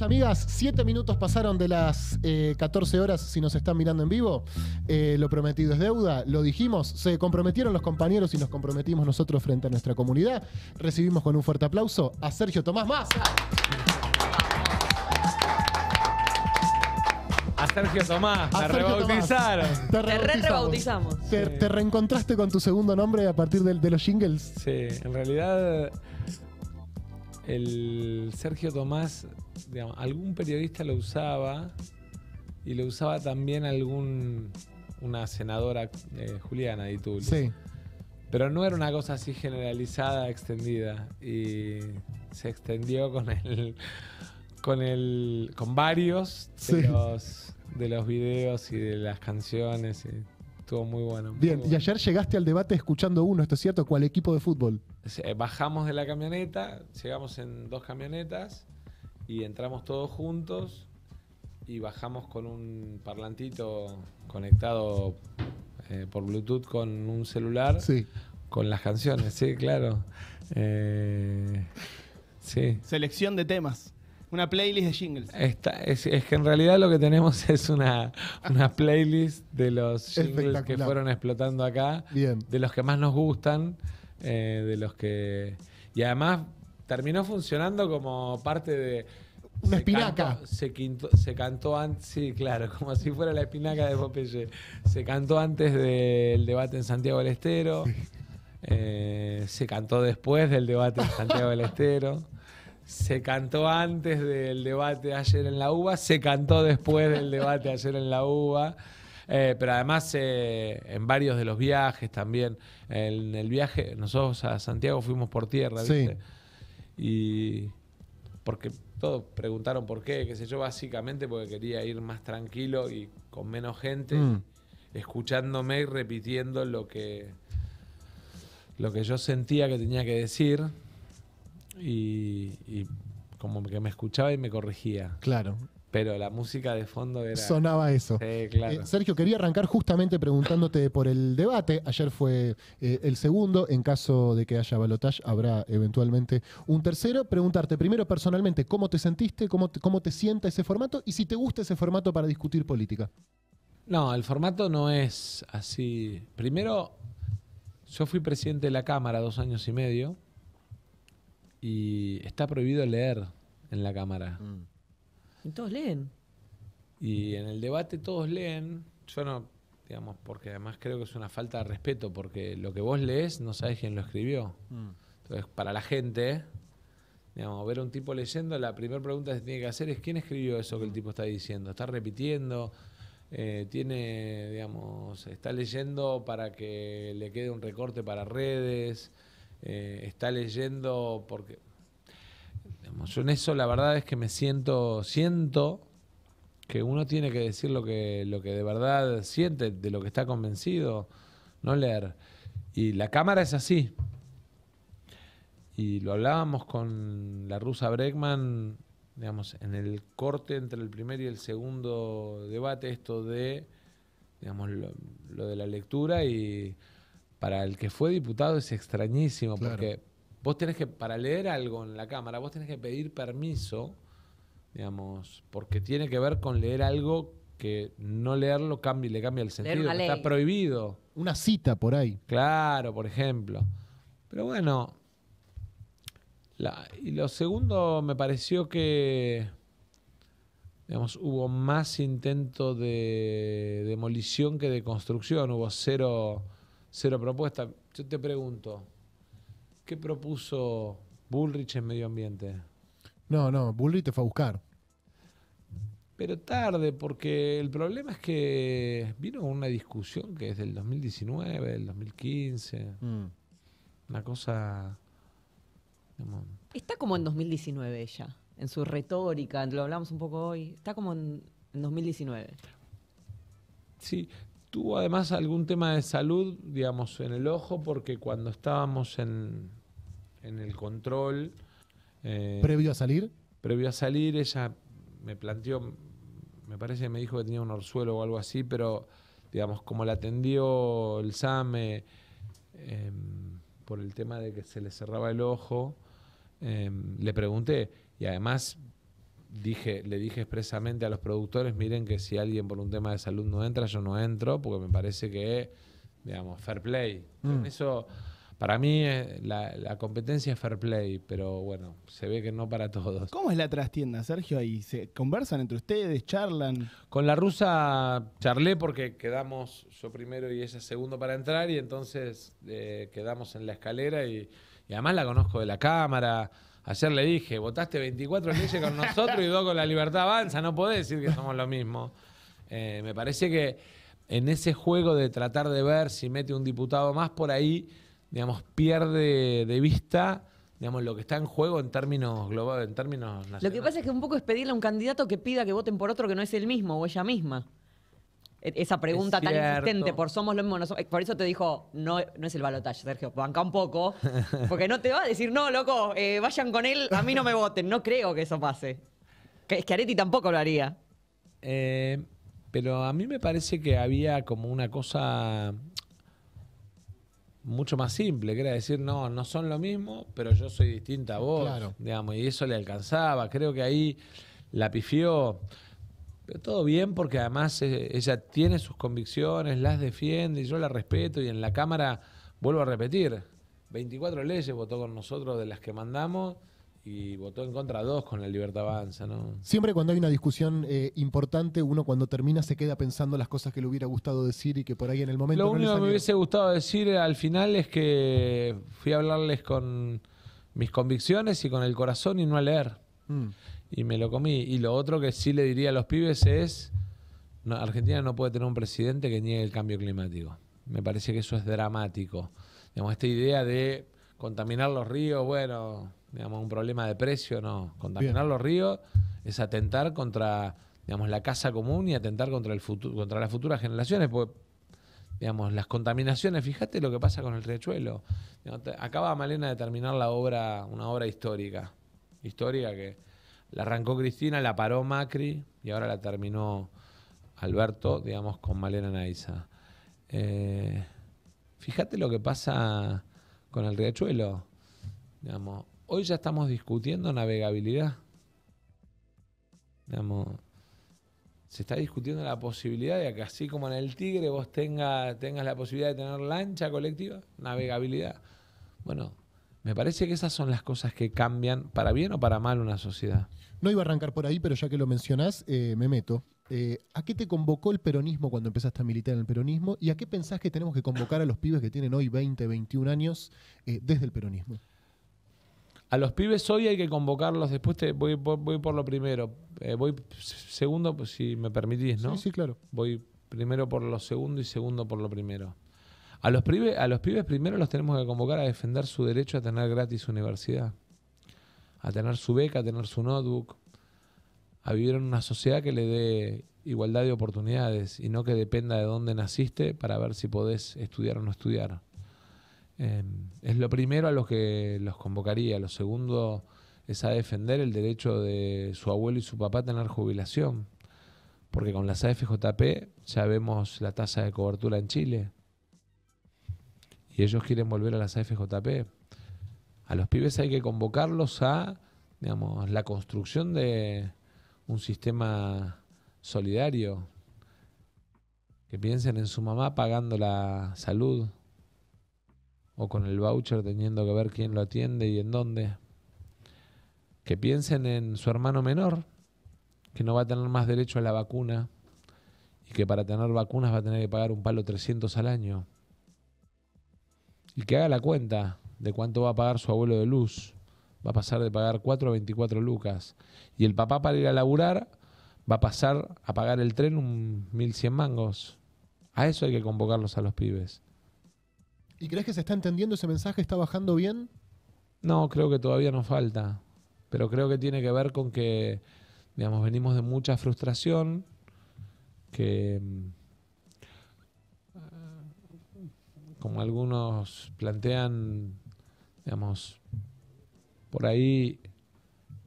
amigas, siete minutos pasaron de las 14 eh, horas si nos están mirando en vivo. Eh, lo prometido es deuda, lo dijimos, se comprometieron los compañeros y nos comprometimos nosotros frente a nuestra comunidad. Recibimos con un fuerte aplauso a Sergio Tomás más. A Sergio Tomás, a te rebautizaron. Te, re rebautizamos. Te, reencontraste con tu segundo nombre a partir de, de los jingles. Sí, en realidad el Sergio Tomás, algún periodista lo usaba y lo usaba también algún una senadora eh, Juliana de Sí. Pero no era una cosa así generalizada, extendida. Y se extendió con el. con el. con varios de, los, videos y de las canciones. Y estuvo muy bueno. Bien, y ayer llegaste al debate escuchando uno, ¿esto es cierto? ¿Cuál equipo de fútbol? Eh, bajamos de la camioneta, llegamos en dos camionetas y entramos todos juntos y bajamos con un parlantito conectado eh, por Bluetooth con un celular. Con las canciones, sí, claro. Eh, sí. Selección de temas. Una playlist de jingles. Esta, es, que en realidad lo que tenemos es una, una playlist de los jingles que fueron explotando acá. De los que más nos gustan. Eh, de los que... Y además terminó funcionando como parte de... Una espinaca. se, cantó antes, sí, claro, como si fuera la espinaca de Popeye. Se cantó antes del debate en Santiago del Estero. Eh, se cantó después del debate en Santiago del Estero. Se cantó antes del debate ayer en la UBA. Se cantó después del debate ayer en la UBA. Eh, pero además, eh, en varios de los viajes también, en el viaje, nosotros a Santiago fuimos por tierra, Y porque todos preguntaron por qué, qué sé yo, básicamente porque quería ir más tranquilo y con menos gente, mm. escuchándome y repitiendo lo que, lo que yo sentía que tenía que decir y, y como que me escuchaba y me corregía. Claro. Pero la música de fondo era. Sonaba eso. Sí, eh, claro. Sergio, quería arrancar justamente preguntándote por el debate. Ayer fue eh, el segundo. En caso de que haya balotage, habrá eventualmente un tercero. Preguntarte primero personalmente cómo te sentiste, cómo te, cómo te sienta ese formato y si te gusta ese formato para discutir política. No, el formato no es así. Primero, yo fui presidente de la Cámara dos años y medio y está prohibido leer en la Cámara. Mm. Y todos leen. Y en el debate todos leen. Yo no, digamos, porque además creo que es una falta de respeto, porque lo que vos lees no sabes quién lo escribió. Mm. Entonces, para la gente, digamos, ver a un tipo leyendo, la primera pregunta que se tiene que hacer es quién escribió eso que el tipo está diciendo. ¿Está repitiendo? Eh, tiene, digamos, está leyendo para que le quede un recorte para redes, eh, está leyendo porque yo en eso la verdad es que me siento, siento que uno tiene que decir lo que, lo que de verdad siente, de lo que está convencido, no leer. Y la cámara es así. Y lo hablábamos con la rusa Bregman, digamos, en el corte entre el primer y el segundo debate, esto de, digamos, lo, de la lectura y para el que fue diputado es extrañísimo, porque Vos tenés que, para leer algo en la cámara, vos tenés que pedir permiso, digamos, porque tiene que ver con leer algo que no leerlo cambie, le cambia el sentido. Está prohibido. Una cita por ahí. Claro, por ejemplo. Pero bueno. y lo segundo, me pareció que. Digamos, hubo más intento de demolición que de construcción. Hubo cero, cero propuesta. Yo te pregunto. ¿Qué propuso Bullrich en medio ambiente? No, no, Bullrich te fue a buscar. Pero tarde, porque el problema es que vino una discusión que es del 2019, del 2015. Mm. Una cosa. Está como en 2019 ella, en su retórica, lo hablamos un poco hoy. Está como en 2019. Sí, tuvo además algún tema de salud, digamos, en el ojo, porque cuando estábamos en, en el control. Eh, ¿Previo a salir? Previo a salir, ella me planteó, me parece que me dijo que tenía un orzuelo o algo así, pero digamos, como la atendió el SAME em, por el tema de que se le cerraba el ojo, em, le pregunté y además dije, le dije expresamente a los productores, miren que si alguien por un tema de salud no entra, yo no entro, porque me parece que, digamos, fair play. Mm. Eso para mí eh, la, la, competencia es fair play, pero bueno, se ve que no para todos. ¿Cómo es la trastienda, Sergio? ¿Ahí se conversan entre ustedes, charlan? Con la rusa charlé porque quedamos yo primero y ella segundo para entrar y entonces eh, quedamos en la escalera y, además la conozco de la cámara. Ayer le dije, votaste 24 leyes con nosotros y dos con la libertad avanza, no podés decir que somos lo mismo. Eh, me parece que en ese juego de tratar de ver si mete un diputado más por ahí digamos, pierde de vista digamos, lo que está en juego en términos globales, en términos nacionales. Lo que pasa es que un poco es pedirle a un candidato que pida que voten por otro que no es él mismo o ella misma. E, esa pregunta tan insistente por somos lo mismo, no eh, por eso te dijo, no, no es el balotaje, Sergio, banca un poco, porque no te va a decir, no, loco, eh, vayan con él, a mí no me voten, no creo que eso pase. Que, es que Areti tampoco lo haría. Eh, pero a mí me parece que había como una cosa mucho más simple, que era decir, no, no son lo mismo, pero yo soy distinta a vos, digamos, y eso le alcanzaba, creo que ahí la pifió. Pero todo bien porque además eh, ella tiene sus convicciones, las defiende y yo la respeto y en la Cámara, vuelvo a repetir, 24 leyes votó con nosotros de las que mandamos y votó en contra dos con la Libertad Avanza, ¿no? Siempre cuando hay una discusión eh, importante, uno cuando termina se queda pensando las cosas que le hubiera gustado decir y que por ahí en el momento. Lo único que me hubiese gustado decir eh, al final es que fui a hablarles con mis convicciones y con el corazón y no a leer. Mm. Y me lo comí. Y lo otro que sí le diría a los pibes es: Argentina no puede tener un presidente que niegue el cambio climático. Me parece que eso es dramático. Digamos, esta idea de contaminar los ríos, bueno digamos, un problema de precio, no. Contaminar los ríos es atentar contra, digamos, la casa común y atentar contra el futuro, contra las futuras generaciones, porque digamos, las contaminaciones, fíjate lo que pasa con el riachuelo. Acaba Malena de terminar la obra, una obra histórica, histórica que la arrancó Cristina, la paró Macri y ahora la terminó Alberto, digamos, con Malena Naiza. Eh, fíjate lo que pasa con el riachuelo. Digamos, hoy ya estamos discutiendo navegabilidad. se está discutiendo la posibilidad de que así como en el Tigre vos tenga, tengas la posibilidad de tener lancha colectiva, navegabilidad. Bueno, me parece que esas son las cosas que cambian para bien o para mal una sociedad. No iba a arrancar por ahí, pero ya que lo mencionás, eh, me meto. Eh, ¿A qué te convocó el peronismo cuando empezaste a militar en el peronismo? ¿Y a qué pensás que tenemos que convocar a los pibes que tienen hoy 20, 21 años eh, desde el peronismo? A los pibes hoy hay que convocarlos. Después te, voy, por lo primero. Eh, voy segundo, pues, si me permitís, ¿no? Sí, sí, claro. Voy primero por lo segundo y segundo por lo primero. A los, pibes, a los pibes primero los tenemos que convocar a defender su derecho a tener gratis universidad, a tener su beca, a tener su notebook, a vivir en una sociedad que le dé igualdad de oportunidades y no que dependa de dónde naciste para ver si podés estudiar o no estudiar. Em, es lo primero a los que los convocaría. Lo segundo es a defender el derecho de su abuelo y su papá a tener jubilación. Porque con las AFJP ya vemos la tasa de cobertura en Chile. Y ellos quieren volver a las AFJP. A los pibes hay que convocarlos a, digamos, la construcción de un sistema solidario. Que piensen en su mamá pagando la salud, o con el voucher teniendo que ver quién lo atiende y en dónde. Que piensen en su hermano menor, que no va a tener más derecho a la vacuna y que para tener vacunas va a tener que pagar un palo 300 al año. Y que haga la cuenta de cuánto va a pagar su abuelo de luz. Va a pasar de pagar 4 a 24 lucas. Y el papá para ir a laburar va a pasar a pagar el tren un 1100 mangos. A eso hay que convocarlos a los pibes. ¿Y crees que se está entendiendo ese mensaje? ¿Está bajando bien? No, creo que todavía nos falta. Pero creo que tiene que ver con que, digamos, venimos de mucha frustración, que mm, como algunos plantean, digamos, por ahí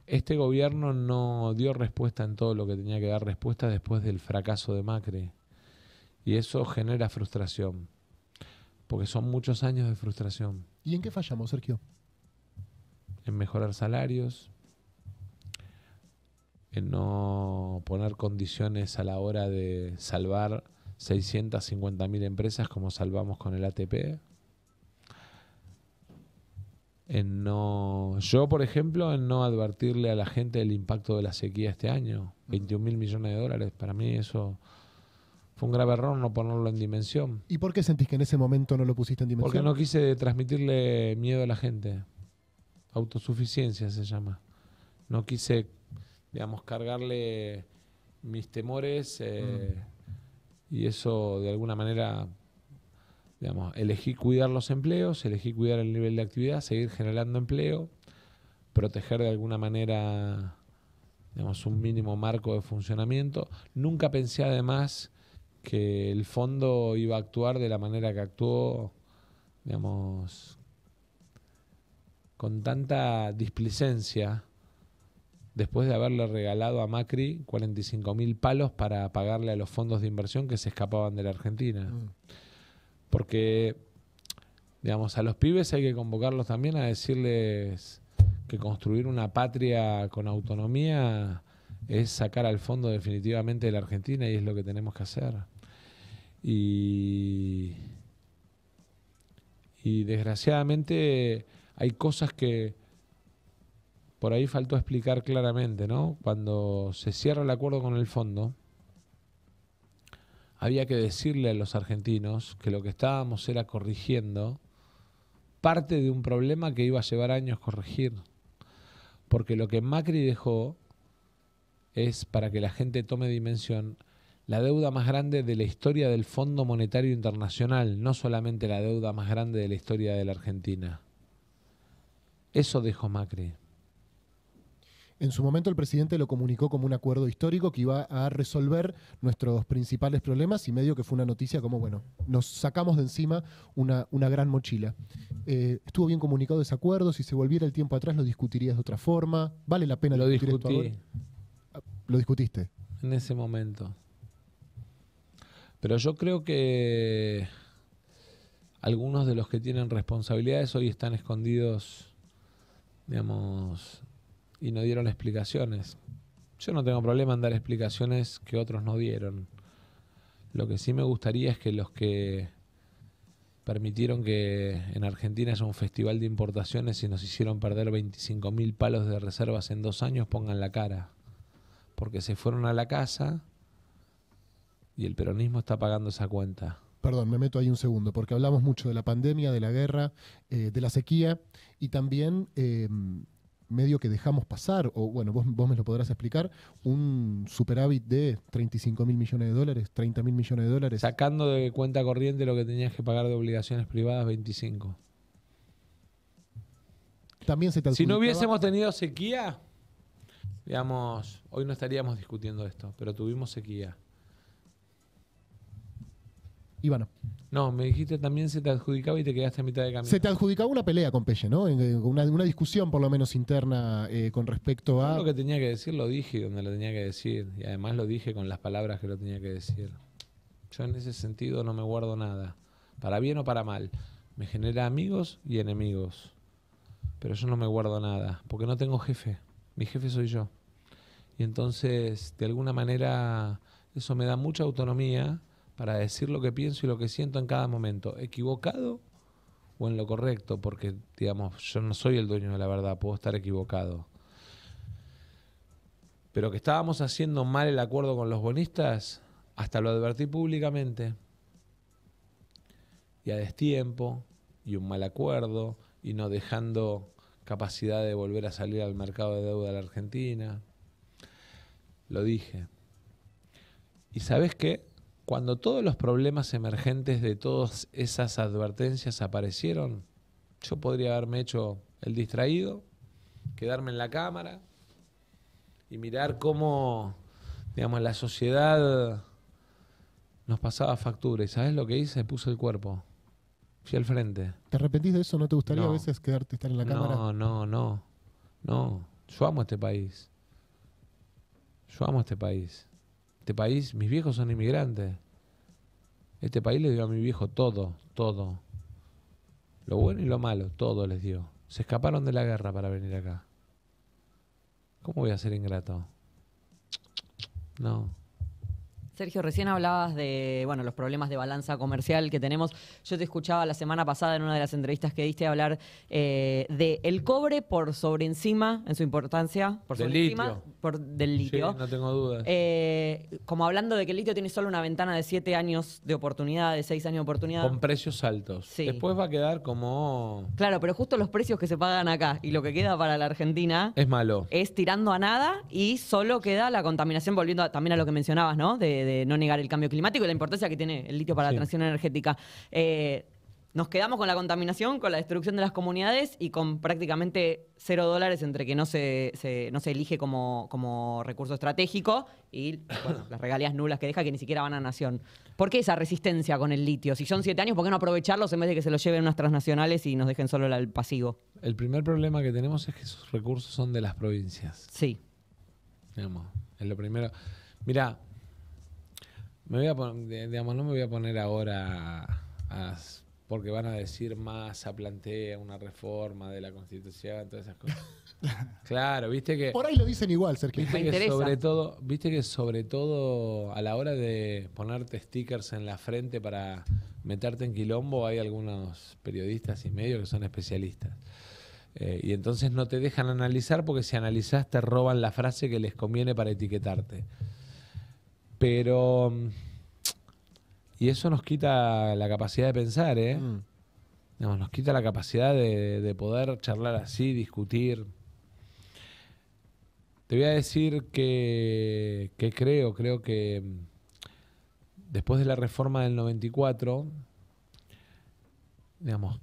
este gobierno no dio respuesta en todo lo que tenía que dar respuesta después del fracaso de Macri. Y eso genera frustración porque son muchos años de frustración. ¿Y en qué fallamos, Sergio? En mejorar salarios, en no poner condiciones a la hora de salvar 650.000 empresas como salvamos con el ATP. En no, yo, por ejemplo, en no advertirle a la gente del impacto de la sequía este año. 21 mil millones de dólares. Para mí eso fue un grave error no ponerlo en dimensión. ¿Y por qué sentís que en ese momento no lo pusiste en dimensión? Porque no quise transmitirle miedo a la gente. Autosuficiencia se llama. No quise, digamos, cargarle mis temores eh, mm. y eso de alguna manera, digamos, elegí cuidar los empleos, elegí cuidar el nivel de actividad, seguir generando empleo, proteger de alguna manera, digamos, un mínimo marco de funcionamiento. Nunca pensé además que el fondo iba a actuar de la manera que actuó, digamos, con tanta displicencia después de haberle regalado a Macri 45 mil palos para pagarle a los fondos de inversión que se escapaban de la Argentina. Mm. Porque, digamos, a los pibes hay que convocarlos también a decirles que construir una patria con autonomía es sacar al fondo definitivamente de la Argentina y es lo que tenemos que hacer. Y, desgraciadamente hay cosas que por ahí faltó explicar claramente, ¿no? Cuando se cierra el acuerdo con el fondo, había que decirle a los argentinos que lo que estábamos era corrigiendo parte de un problema que iba a llevar años corregir. Porque lo que Macri dejó es, para que la gente tome dimensión, la deuda más grande de la historia del Fondo Monetario Internacional, no solamente la deuda más grande de la historia de la Argentina. Eso dejó Macri. En su momento el presidente lo comunicó como un acuerdo histórico que iba a resolver nuestros principales problemas y medio que fue una noticia como, bueno, nos sacamos de encima una, una gran mochila. Eh, ¿Estuvo bien comunicado ese acuerdo? Si se volviera el tiempo atrás, ¿lo discutirías de otra forma? ¿Vale la pena lo discutir ah, Lo discutiste. En ese momento. Pero yo creo que algunos de los que tienen responsabilidades hoy están escondidos, digamos, y no dieron explicaciones. Yo no tengo problema en dar explicaciones que otros no dieron. Lo que sí me gustaría es que los que permitieron que en Argentina haya un festival de importaciones y nos hicieron perder 25.000 mil palos de reservas en dos años pongan la cara. Porque se fueron a la casa y el peronismo está pagando esa cuenta. Perdón, me meto ahí un segundo, porque hablamos mucho de la pandemia, de la guerra, eh, de la sequía y también eh, medio que dejamos pasar, o bueno, vos, vos me lo podrás explicar, un superávit de 35 mil millones de dólares, 30 mil millones de dólares. Sacando de cuenta corriente lo que tenías que pagar de obligaciones privadas, 25. También se Si no hubiésemos tenido sequía, digamos, hoy no estaríamos discutiendo esto, pero tuvimos sequía. No, me dijiste también se te adjudicaba y te quedaste a mitad de camino. Se te adjudicaba una pelea con Pelle, ¿no? Una, discusión por lo menos interna eh, con respecto a... lo que tenía que decir lo dije donde lo tenía que decir y además lo dije con las palabras que lo tenía que decir. Yo en ese sentido no me guardo nada, para bien o para mal. Me genera amigos y enemigos, pero yo no me guardo nada, porque no tengo jefe, mi jefe soy yo. Y entonces, de alguna manera, eso me da mucha autonomía para decir lo que pienso y lo que siento en cada momento, equivocado o en lo correcto, porque digamos, yo no soy el dueño de la verdad, puedo estar equivocado. Pero que estábamos haciendo mal el acuerdo con los bonistas, hasta lo advertí públicamente. Y a destiempo, y un mal acuerdo, y no dejando capacidad de volver a salir al mercado de deuda de la Argentina. Lo dije. ¿Y sabes qué? Cuando todos los problemas emergentes de todas esas advertencias aparecieron, yo podría haberme hecho el distraído, quedarme en la cámara y mirar cómo, digamos, la sociedad nos pasaba factura. ¿Y sabes lo que hice? Puse el cuerpo. Fui al frente. ¿Te arrepentís de eso? ¿No te gustaría a veces quedarte estar en la cámara? No, no, no. No. Yo amo este país. Yo amo este país. Este país, mis viejos son inmigrantes. Este país les dio a mi viejo todo, todo. Lo bueno y lo malo, todo les dio. Se escaparon de la guerra para venir acá. ¿Cómo voy a ser ingrato? No. Sergio, recién hablabas de bueno, los problemas de balanza comercial que tenemos. Yo te escuchaba la semana pasada en una de las entrevistas que diste hablar del eh, de el cobre por sobre encima, en su importancia, por sobre litio. encima por, del litio. Sí, no tengo dudas. Eh, como hablando de que el litio tiene solo una ventana de siete años de oportunidad, de seis años de oportunidad. Con precios altos. Sí. Después va a quedar como... Claro, pero justo los precios que se pagan acá y lo que queda para la Argentina... Es malo. Es tirando a nada y solo queda la contaminación, volviendo también a lo que mencionabas, ¿no? De, de no negar el cambio climático y la importancia que tiene el litio para la transición energética. Eh, nos quedamos con la contaminación, con la destrucción de las comunidades y con prácticamente cero dólares entre que no se, no se elige como, como recurso estratégico y las regalías nulas que deja que ni siquiera van a nación. ¿Por qué esa resistencia con el litio? Si son siete años, ¿por qué no aprovecharlos en vez de que se los lleven unas transnacionales y nos dejen solo el pasivo? El primer problema que tenemos es que esos recursos son de las provincias. Sí. es lo primero. Mira, me voy a no me voy a poner ahora porque van a decir más, a plantea una reforma de la Constitución, todas esas cosas. claro, viste que... Por ahí lo dicen igual, Sergio. Viste que sobre todo, viste que sobre todo a la hora de ponerte stickers en la frente para meterte en quilombo, hay algunos periodistas y medios que son especialistas. Eh, y entonces no te dejan analizar porque si analizas te roban la frase que les conviene para etiquetarte. Pero. Mm, y eso nos quita la capacidad de pensar, ¿eh? mm. nos quita la capacidad de, poder charlar así, discutir. Te voy a decir que, que creo, creo que mm, después de la reforma del 94, digamos,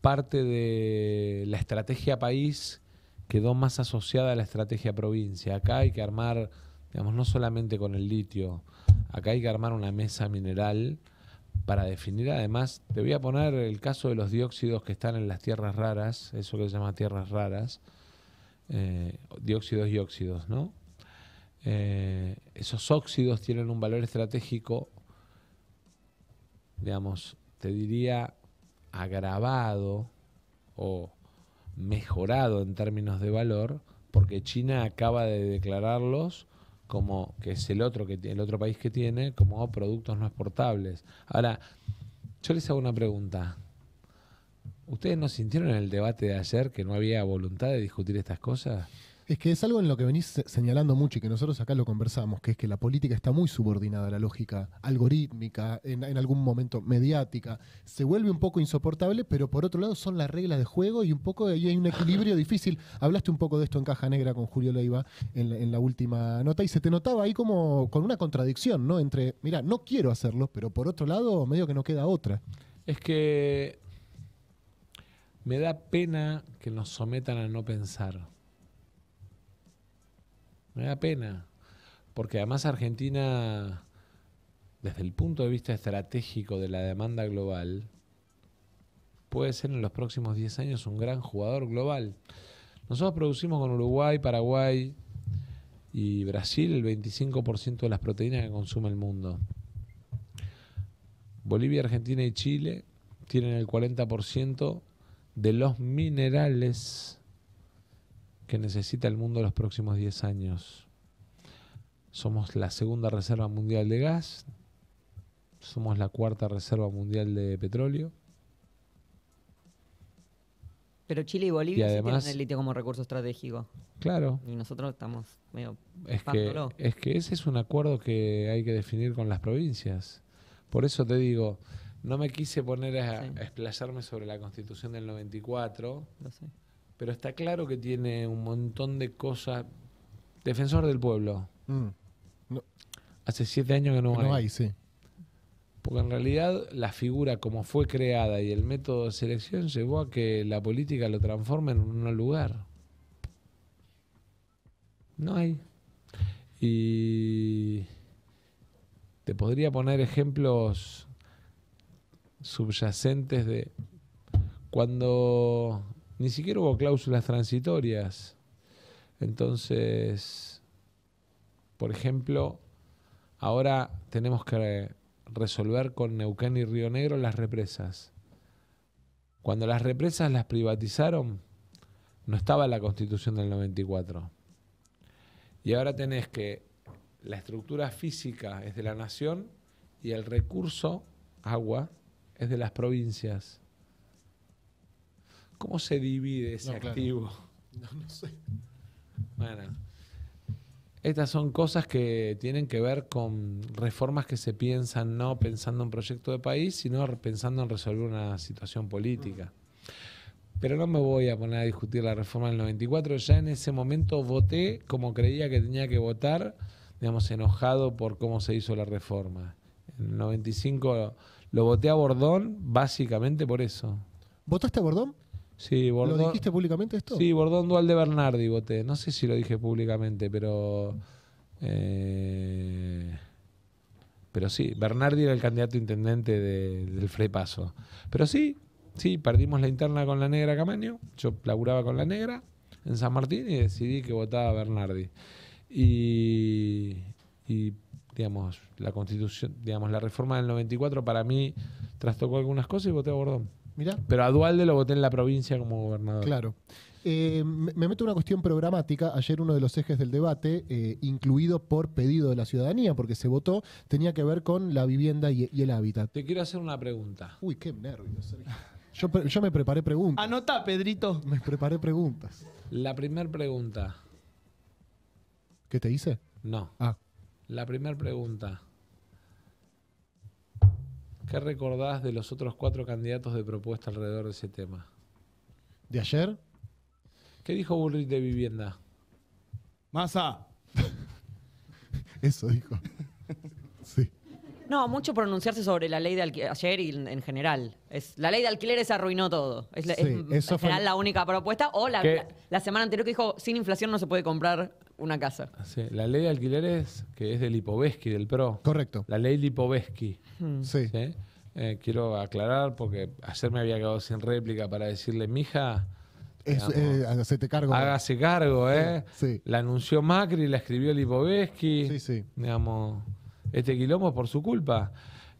parte de la estrategia país quedó más asociada a la estrategia provincia. Acá hay que armar Digamos, no solamente con el litio. Acá hay que armar una mesa mineral para definir además, te voy a poner el caso de los dióxidos que están en las tierras raras, eso que se llama tierras raras, eh, dióxidos y óxidos, ¿no? Eh, esos óxidos tienen un valor estratégico, digamos, te diría agravado o mejorado en términos de valor, porque China acaba de declararlos como que es el otro que el otro país que tiene como oh, productos no exportables. Ahora, yo les hago una pregunta. ¿Ustedes no sintieron en el debate de ayer que no había voluntad de discutir estas cosas? Es que es algo en lo que venís señalando mucho y que nosotros acá lo conversamos, que es que la política está muy subordinada a la lógica algorítmica, en, algún momento mediática. Se vuelve un poco insoportable, pero por otro lado son las reglas de juego y un poco hay un equilibrio difícil. Hablaste un poco de esto en Caja Negra con Julio Leiva en la, en la última nota y se te notaba ahí como con una contradicción, ¿no? Entre, mira, no quiero hacerlo, pero por otro lado medio que no queda otra. Es que me da pena que nos sometan a no pensar. Me da pena. Porque además Argentina, desde el punto de vista estratégico de la demanda global, puede ser en los próximos 10 años un gran jugador global. Nosotros producimos con Uruguay, Paraguay y Brasil el 25% de las proteínas que consume el mundo. Bolivia, Argentina y Chile tienen el 40% de los minerales que necesita el mundo los próximos 10 años. Somos la segunda reserva mundial de gas, somos la cuarta reserva mundial de petróleo. Pero Chile y Bolivia sí tienen el litio como recurso estratégico. Claro. Y nosotros estamos medio es que, ese es un acuerdo que hay que definir con las provincias. Por eso te digo, no me quise poner a, explayarme sobre la constitución del 94. Lo sé pero está claro que tiene un montón de cosas. Defensor del pueblo. Mm. Hace siete años que no, hay. hay, sí. Porque en realidad la figura como fue creada y el método de selección llevó a que la política lo transforme en un lugar. No hay. Y te podría poner ejemplos subyacentes de cuando ni siquiera hubo cláusulas transitorias. Entonces, por ejemplo, ahora tenemos que resolver con Neuquén y Río Negro las represas. Cuando las represas las privatizaron, no estaba la constitución del 94. Y ahora tenés que la estructura física es de la nación y el recurso, agua, es de las provincias. ¿Cómo se divide ese activo? No, no sé. Bueno, estas son cosas que tienen que ver con reformas que se piensan no pensando en proyecto de país, sino pensando en resolver una situación política. Pero no me voy a poner a discutir la reforma del 94. Ya en ese momento voté como creía que tenía que votar, digamos, enojado por cómo se hizo la reforma. En el 95 lo voté a Bordón, básicamente por eso. ¿Votaste a Bordón? ¿Lo dijiste públicamente esto? Sí, Bordón Dual de Bernardi voté. No sé si lo dije públicamente, pero. Eh, pero sí, Bernardi era el candidato intendente del Frepaso. Pero sí, sí, perdimos la interna con la negra Camaño. Yo laburaba con la negra en San Martín y decidí que votaba Bernardi. Y, y digamos, la constitución, digamos, la reforma del 94 para mí trastocó algunas cosas y voté a Bordón. Pero a Dualde lo voté en la provincia como gobernador. Claro. Eh, me meto una cuestión programática. Ayer uno de los ejes del debate, eh, incluido por pedido de la ciudadanía, porque se votó, tenía que ver con la vivienda y, el hábitat. Te quiero hacer una pregunta. Uy, qué nervios. Yo, yo me preparé preguntas. Anota, Pedrito. Me preparé preguntas. La primera pregunta. ¿Qué te hice? No. Ah. La primera pregunta. ¿Qué recordás de los otros cuatro candidatos de propuesta alrededor de ese tema? ¿De ayer? ¿Qué dijo Bullrich de vivienda? Masa. Eso dijo. sí. No, mucho pronunciarse sobre la ley de alquiler ayer y en general. Es, la ley de alquileres arruinó todo. Es, la, la única propuesta. O la, semana anterior que dijo, sin inflación no se puede comprar una casa. la ley de alquileres, que es de Lipovetsky, del PRO. Correcto. La ley Lipovetsky. Hmm. Sí. Eh, quiero aclarar, porque ayer me había quedado sin réplica para decirle, mija... Es, eh, cargo. Hágase cargo, ¿eh? Sí. La anunció Macri, la escribió Lipovetsky. Sí, sí. Digamos, este quilombo por su culpa.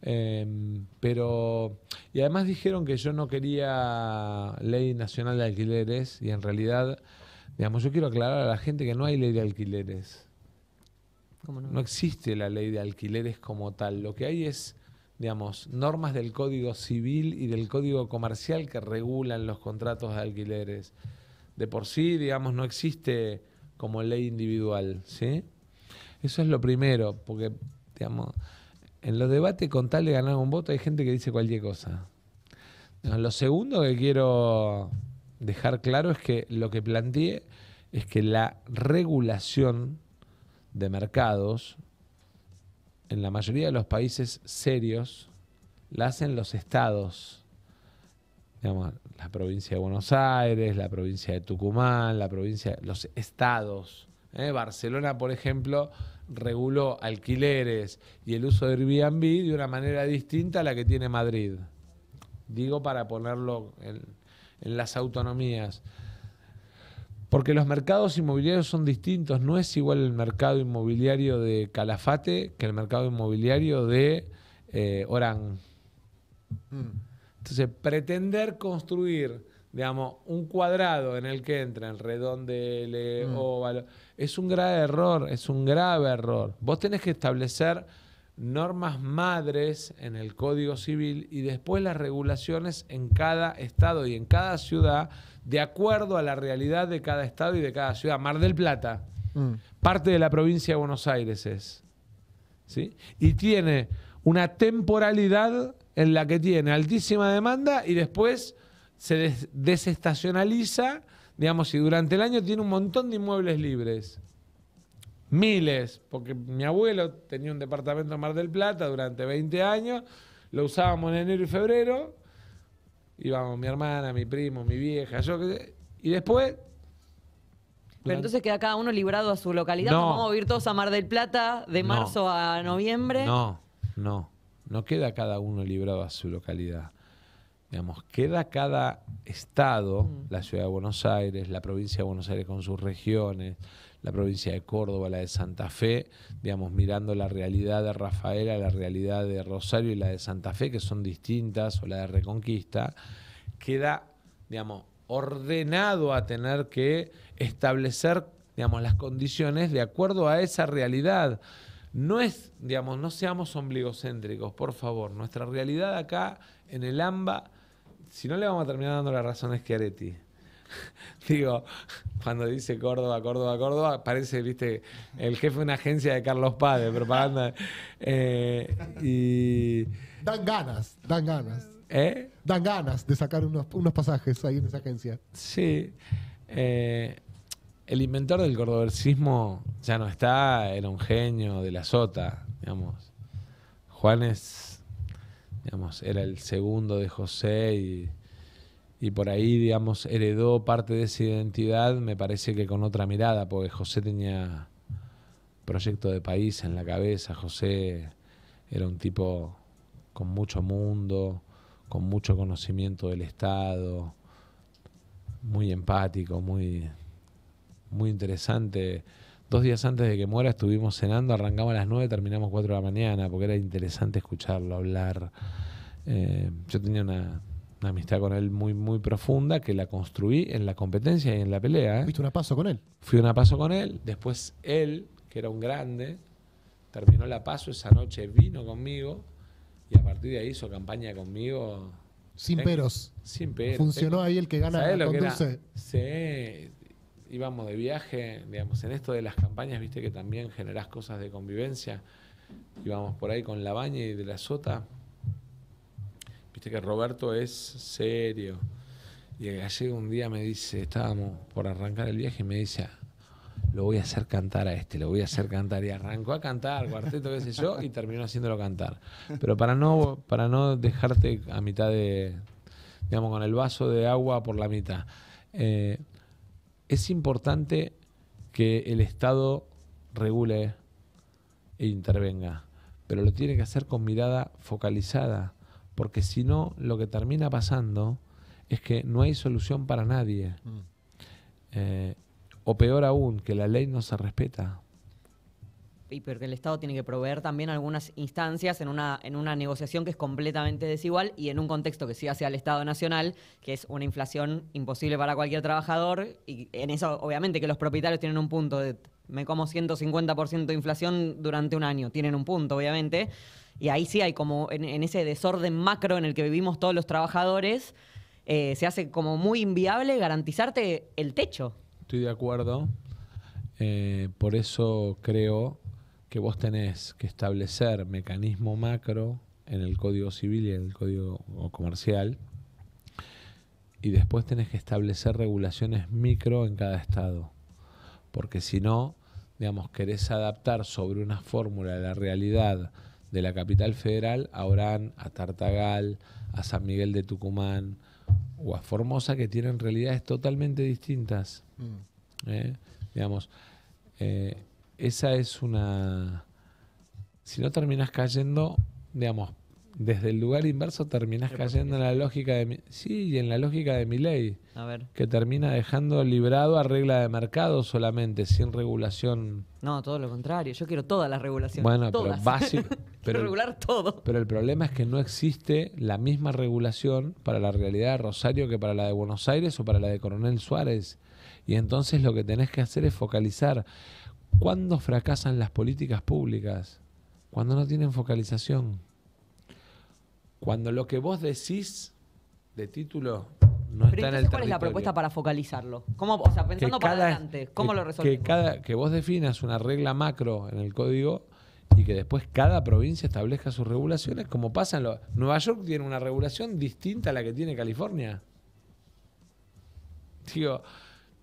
Em, pero. Y además dijeron que yo no quería ley nacional de alquileres, y en realidad yo quiero aclarar a la gente que no hay ley de alquileres. no? existe la ley de alquileres como tal. Lo que hay es, digamos, normas del Código Civil y del Código Comercial que regulan los contratos de alquileres. De por sí, digamos, no existe como ley individual, ¿sí? Eso es lo primero, porque, digamos, en los debates con tal de ganar un voto hay gente que dice cualquier cosa. lo segundo que quiero dejar claro es que lo que planteé es que la regulación de mercados en la mayoría de los países serios la hacen los estados. Digamos, la provincia de Buenos Aires, la provincia de Tucumán, la provincia, los estados. ¿eh? Barcelona, por ejemplo, reguló alquileres y el uso de Airbnb de una manera distinta a la que tiene Madrid. Digo para ponerlo en, en las autonomías. Porque los mercados inmobiliarios son distintos, no es igual el mercado inmobiliario de Calafate que el mercado inmobiliario de eh, Orán. Mm. Entonces, pretender construir, digamos, un cuadrado en el que entran redondele, mm. óvalo, es un grave error, es un grave error. Vos tenés que establecer normas madres en el Código Civil y después las regulaciones en cada estado y en cada ciudad de acuerdo a la realidad de cada estado y de cada ciudad. Mar del Plata, mm. parte de la provincia de Buenos Aires es. ¿sí? Y tiene una temporalidad en la que tiene altísima demanda y después se desestacionaliza, digamos, y durante el año tiene un montón de inmuebles libres miles, porque mi abuelo tenía un departamento en Mar del Plata durante 20 años, lo usábamos en enero y febrero, íbamos mi hermana, mi primo, mi vieja, yo y después... Pero entonces queda cada uno librado a su localidad, no. vamos a ir todos a Mar del Plata de marzo a noviembre. No, no, no queda cada uno librado a su localidad. Digamos, queda cada estado, mm. la ciudad de Buenos Aires, la provincia de Buenos Aires con sus regiones, la provincia de Córdoba, la de Santa Fe, digamos, mirando la realidad de Rafaela, la realidad de Rosario y la de Santa Fe, que son distintas, o la de Reconquista, queda, digamos, ordenado a tener que establecer, digamos, las condiciones de acuerdo a esa realidad. No es, digamos, no seamos ombligocéntricos, por favor. Nuestra realidad acá en el AMBA, si no le vamos a terminar dando las razones que Areti. Digo, cuando dice Córdoba, Córdoba, Córdoba, parece, viste, el jefe de una agencia de Carlos Paz propaganda. Eh, y... Dan ganas, dan ganas. ¿Eh? Dan ganas de sacar unos, pasajes ahí en esa agencia. Sí. Eh, el inventor del cordobersismo ya no está, era un genio de la sota, digamos. Juanes, digamos, era el segundo de José y y por ahí, digamos, heredó parte de esa identidad, me parece que con otra mirada, porque José tenía proyecto de país en la cabeza, José era un tipo con mucho mundo, con mucho conocimiento del Estado, muy empático, muy, muy interesante. Dos días antes de que muera estuvimos cenando, arrancamos a las 9, terminamos cuatro de la mañana, porque era interesante escucharlo hablar. Eh, yo tenía una, una amistad con él muy, muy profunda que la construí en la competencia y en la pelea. ¿Viste una paso con él? Fui una paso con él. Después él, que era un grande, terminó la paso esa noche, vino conmigo y a partir de ahí hizo campaña conmigo. Sin eh, peros. Sin peros. Funcionó ahí el que gana el conduce? sí, íbamos de viaje, digamos, en esto de las campañas, viste que también generás cosas de convivencia. Íbamos por ahí con la baña y de la sota que Roberto es serio. Y ayer un día me dice, estábamos por arrancar el viaje y me dice, lo voy a hacer cantar a este, lo voy a hacer cantar. Y arrancó a cantar, cuarteto, qué sé yo, y terminó haciéndolo cantar. Pero para no, para no dejarte a mitad de, digamos, con el vaso de agua por la mitad, eh, es importante que el Estado regule e intervenga, pero lo tiene que hacer con mirada focalizada porque si no, lo que termina pasando es que no hay solución para nadie. Mm. Eh, o peor aún, que la ley no se respeta. Y porque el Estado tiene que proveer también algunas instancias en una, en una negociación que es completamente desigual y en un contexto que sí hacia el Estado Nacional, que es una inflación imposible para cualquier trabajador. Y en eso, obviamente, que los propietarios tienen un punto de me como 150% de inflación durante un año. Tienen un punto, obviamente. Y ahí sí hay como, en, ese desorden macro en el que vivimos todos los trabajadores, eh, se hace como muy inviable garantizarte el techo. Estoy de acuerdo. Eh, por eso creo que vos tenés que establecer mecanismo macro en el Código Civil y en el Código Comercial. Y después tenés que establecer regulaciones micro en cada estado. Porque si no, digamos, querés adaptar sobre una fórmula la realidad de la capital federal a Orán, a Tartagal, a San Miguel de Tucumán o a Formosa, que tienen realidades totalmente distintas. Mm. ¿eh? Digamos, eh, esa es una... Si no terminas cayendo, digamos, desde el lugar inverso terminás cayendo en la lógica de mi, sí, en la lógica de mi ley, que termina dejando librado a regla de mercado solamente, sin regulación. No, todo lo contrario, yo quiero todas las regulaciones. Bueno, pero básico. regular todo. Pero el problema es que no existe la misma regulación para la realidad de Rosario que para la de Buenos Aires o para la de Coronel Suárez. Y entonces lo que tenés que hacer es focalizar. ¿Cuándo fracasan las políticas públicas? Cuando no tienen focalización. Cuando lo que vos decís de título no está en el ¿cuál es la propuesta para focalizarlo? ¿Cómo, o sea, pensando para adelante, ¿cómo lo resolvemos? Que, cada, que vos definas una regla macro en el código y que después cada provincia establezca sus regulaciones, como pasa en Nueva York tiene una regulación distinta a la que tiene California. Digo,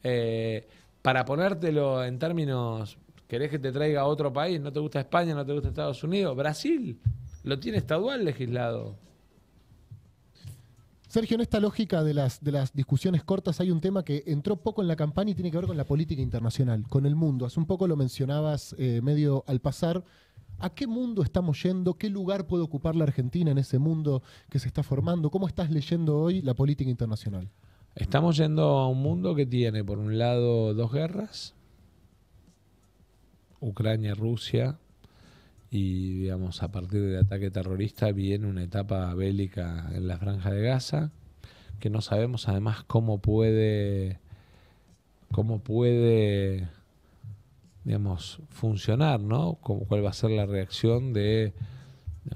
eh, para ponértelo en términos, ¿querés que te traiga a otro país? ¿No te gusta España? ¿No te gusta Estados Unidos? Brasil lo tiene estadual legislado. Sergio, en esta lógica de las, discusiones cortas hay un tema que entró poco en la campaña y tiene que ver con la política internacional, con el mundo. Hace un poco lo mencionabas eh, medio al pasar. ¿A qué mundo estamos yendo? ¿Qué lugar puede ocupar la Argentina en ese mundo que se está formando? ¿Cómo estás leyendo hoy la política internacional? Estamos yendo a un mundo que tiene, por un lado, dos guerras, Ucrania, Rusia, y digamos a partir del ataque terrorista viene una etapa bélica en la franja de Gaza que no sabemos además cómo puede cómo puede digamos funcionar no cómo, cuál va a ser la reacción de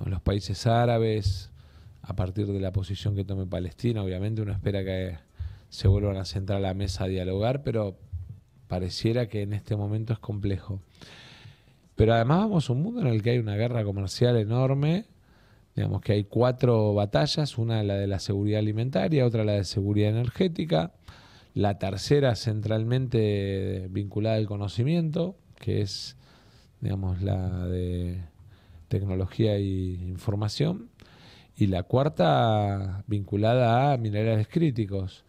los países árabes a partir de la posición que tome Palestina obviamente uno espera que se vuelvan a sentar a la mesa a dialogar pero pareciera que en este momento es complejo pero además vamos a un mundo en el que hay una guerra comercial enorme, digamos que hay cuatro batallas, una la de la seguridad alimentaria, otra la de seguridad energética, la tercera centralmente vinculada al conocimiento, que es, digamos, la de tecnología e información, y la cuarta vinculada a minerales críticos.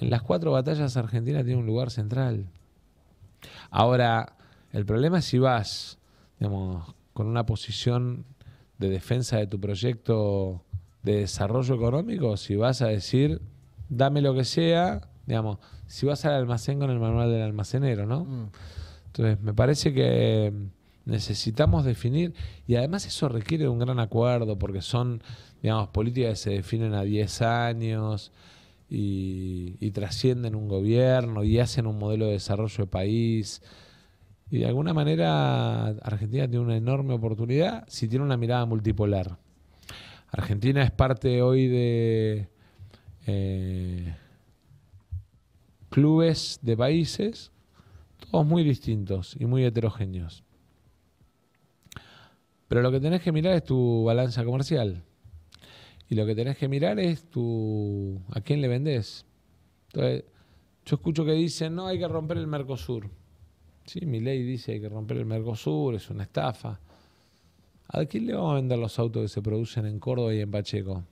En las cuatro batallas Argentina tiene un lugar central. Ahora, el problema es si vas digamos, con una posición de defensa de tu proyecto de desarrollo económico, si vas a decir, dame lo que sea, digamos, si vas al almacén con el manual del almacenero, ¿no? Mm. Entonces, me parece que em, necesitamos definir, y además eso requiere un gran acuerdo, porque son, digamos, políticas que se definen a 10 años y trascienden un gobierno y hacen un modelo de desarrollo de país. Y de alguna manera Argentina tiene una enorme oportunidad si tiene una mirada multipolar. Argentina es parte hoy de eh, clubes de países, todos muy distintos y muy heterogéneos. Pero lo que tenés que mirar es tu balanza comercial. Y lo que tenés que mirar es tu a quién le vendés. Entonces, yo escucho que dicen, no, hay que romper el Mercosur. Sí, mi ley dice que hay que romper el Mercosur, es una estafa. ¿A quién le vamos a vender los autos que se producen en Córdoba y en Pacheco?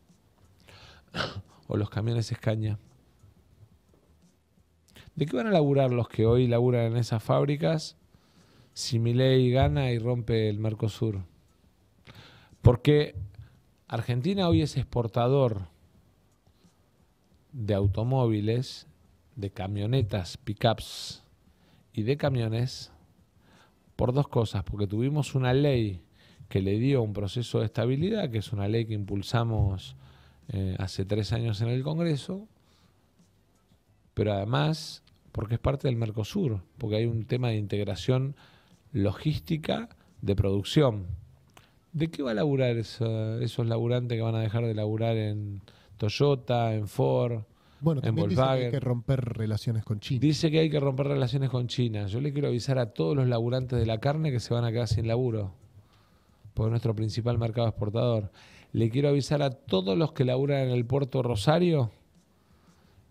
o los camiones Escaña. ¿De qué van a laburar los que hoy laburan en esas fábricas si mi ley gana y rompe el Mercosur? Porque Argentina hoy es exportador de automóviles, de camionetas, pickups, y de camiones por dos cosas, porque tuvimos una ley que le dio un proceso de estabilidad, que es una ley que impulsamos eh, hace tres años en el Congreso, pero además porque es parte del Mercosur, porque hay un tema de integración logística de producción. ¿De qué va a laburar esos laburantes que van a dejar de laburar en Toyota, en Ford? Bueno, dice que hay que romper relaciones con China. Dice que hay que romper relaciones con China. Yo le quiero avisar a todos los laburantes de la carne que se van a quedar sin laburo, porque nuestro principal mercado exportador. Le quiero avisar a todos los que laburan en el puerto Rosario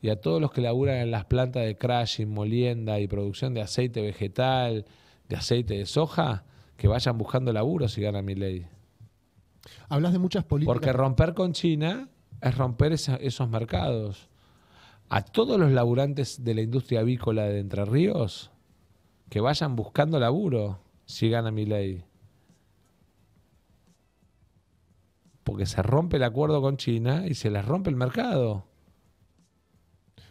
y a todos los que laburan en las plantas de crashing, molienda y producción de aceite vegetal, de aceite de soja, que vayan buscando laburo si gana mi ley. Hablas de muchas políticas. Porque romper con China es romper esos mercados a todos los laburantes de la industria avícola de Entre Ríos que vayan buscando laburo si gana mi ley. Porque se rompe el acuerdo con China y se les rompe el mercado.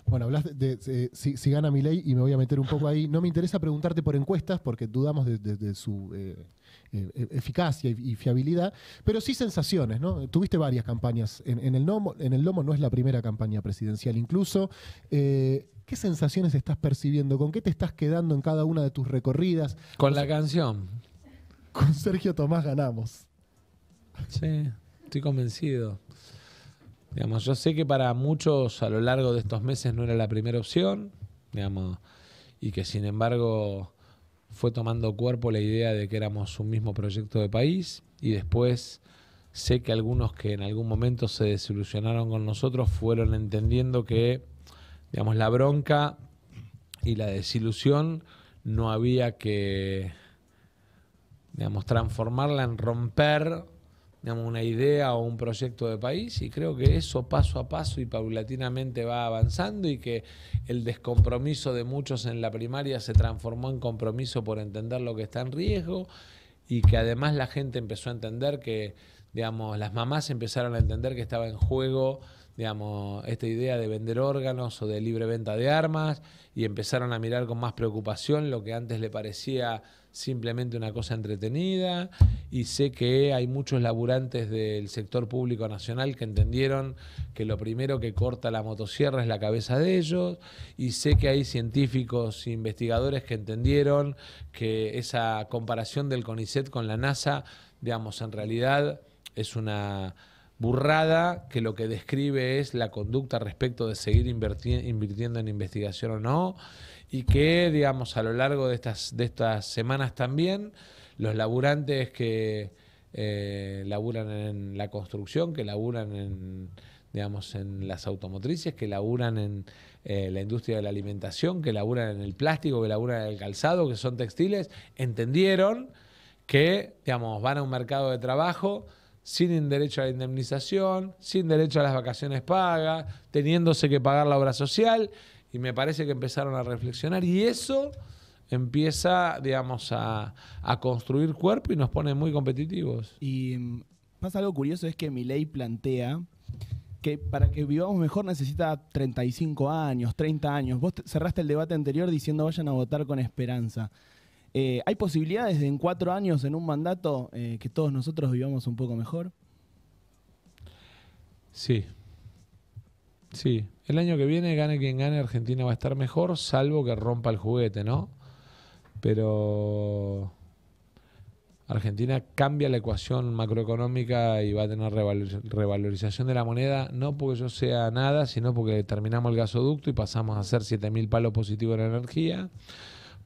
Bueno, hablas de, eh, si, gana mi ley y me voy a meter un poco ahí. No me interesa preguntarte por encuestas porque dudamos de, su eh, eh, eh, eficacia y, fiabilidad, pero sí sensaciones, ¿no? Tuviste varias campañas en, el, lomo, en el Lomo, no es la primera campaña presidencial incluso. Eh, ¿Qué sensaciones estás percibiendo? ¿Con qué te estás quedando en cada una de tus recorridas? Con la canción. Con Sergio Tomás ganamos. Sí, estoy convencido. Digamos, yo sé que para muchos a lo largo de estos meses no era la primera opción, digamos, y que sin embargo fue tomando cuerpo la idea de que éramos un mismo proyecto de país y después sé que algunos que en algún momento se desilusionaron con nosotros fueron entendiendo que, digamos, la bronca y la desilusión no había que, digamos, transformarla en romper una idea o un proyecto de país y creo que eso paso a paso y paulatinamente va avanzando y que el descompromiso de muchos en la primaria se transformó en compromiso por entender lo que está en riesgo y que además la gente empezó a entender que, digamos, las mamás empezaron a entender que estaba en juego digamos, esta idea de vender órganos o de libre venta de armas y empezaron a mirar con más preocupación lo que antes le parecía simplemente una cosa entretenida y sé que hay muchos laburantes del sector público nacional que entendieron que lo primero que corta la motosierra es la cabeza de ellos y sé que hay científicos e investigadores que entendieron que esa comparación del CONICET con la NASA, digamos, en realidad es una burrada que lo que describe es la conducta respecto de seguir invirtiendo en investigación o no y que, digamos, a lo largo de estas, de estas semanas también, los laburantes que eh, laburan en la construcción, que laburan en digamos, en las automotrices, que laburan en eh, la industria de la alimentación, que laburan en el plástico, que laburan en el calzado, que son textiles, entendieron que, digamos, van a un mercado de trabajo sin derecho a la indemnización, sin derecho a las vacaciones pagas, teniéndose que pagar la obra social y me parece que empezaron a reflexionar y eso empieza, digamos, a, construir cuerpo y nos pone muy competitivos. Y mm, pasa algo curioso, es que mi ley plantea que para que vivamos mejor necesita 35 años, 30 años. Vos cerraste el debate anterior diciendo vayan a votar con esperanza. Eh, ¿Hay posibilidades de en cuatro años, en un mandato, eh, que todos nosotros vivamos un poco mejor? Sí. Sí. El año que viene, gane quien gane, Argentina va a estar mejor, salvo que rompa el juguete, ¿no? Pero Argentina cambia la ecuación macroeconómica y va a tener revalorización de la moneda, no porque yo sea nada, sino porque terminamos el gasoducto y pasamos a hacer 7.000 palos positivos en energía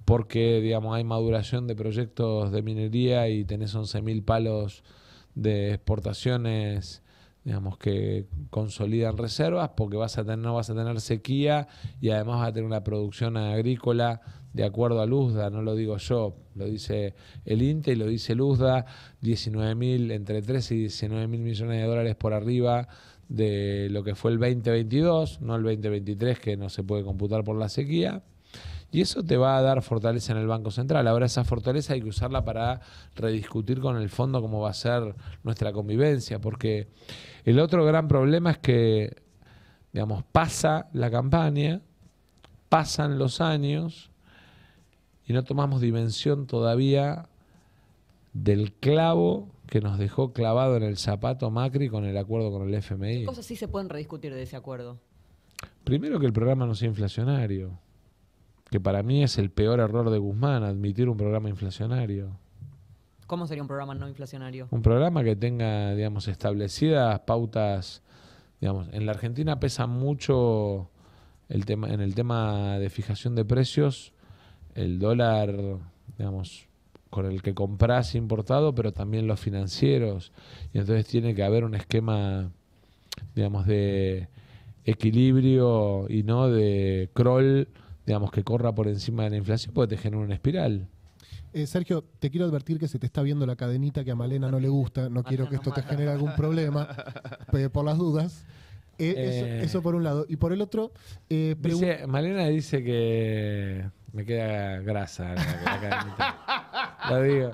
porque digamos hay maduración de proyectos de minería y tenés 11.000 palos de exportaciones digamos que consolidan reservas porque vas a tener, no vas a tener sequía y además vas a tener una producción agrícola de acuerdo a Luzda, no lo digo yo, lo dice el INTE y lo dice Luzda, 19 entre 13 y 19 mil millones de dólares por arriba de lo que fue el 2022, no el 2023 que no se puede computar por la sequía. Y eso te va a dar fortaleza en el Banco Central. Ahora esa fortaleza hay que usarla para rediscutir con el fondo cómo va a ser nuestra convivencia, porque el otro gran problema es que, digamos, pasa la campaña, pasan los años y no tomamos dimensión todavía del clavo que nos dejó clavado en el zapato Macri con el acuerdo con el FMI. ¿Qué cosas sí se pueden rediscutir de ese acuerdo? Primero que el programa no sea inflacionario que para mí es el peor error de Guzmán, admitir un programa inflacionario. ¿Cómo sería un programa no inflacionario? Un programa que tenga, digamos, establecidas pautas, digamos, en la Argentina pesa mucho el tema, en el tema de fijación de precios, el dólar, digamos, con el que compras importado, pero también los financieros. Y entonces tiene que haber un esquema, digamos, de equilibrio y no de crawl digamos, que corra por encima de la inflación, puede te genera una espiral. Eh, Sergio, te quiero advertir que se te está viendo la cadenita que a Malena no le gusta, no quiero que esto te genere algún problema, por las dudas. Eh, eh. eso, por un lado. Y por el otro, Malena dice que me queda grasa la, cadenita. Lo digo.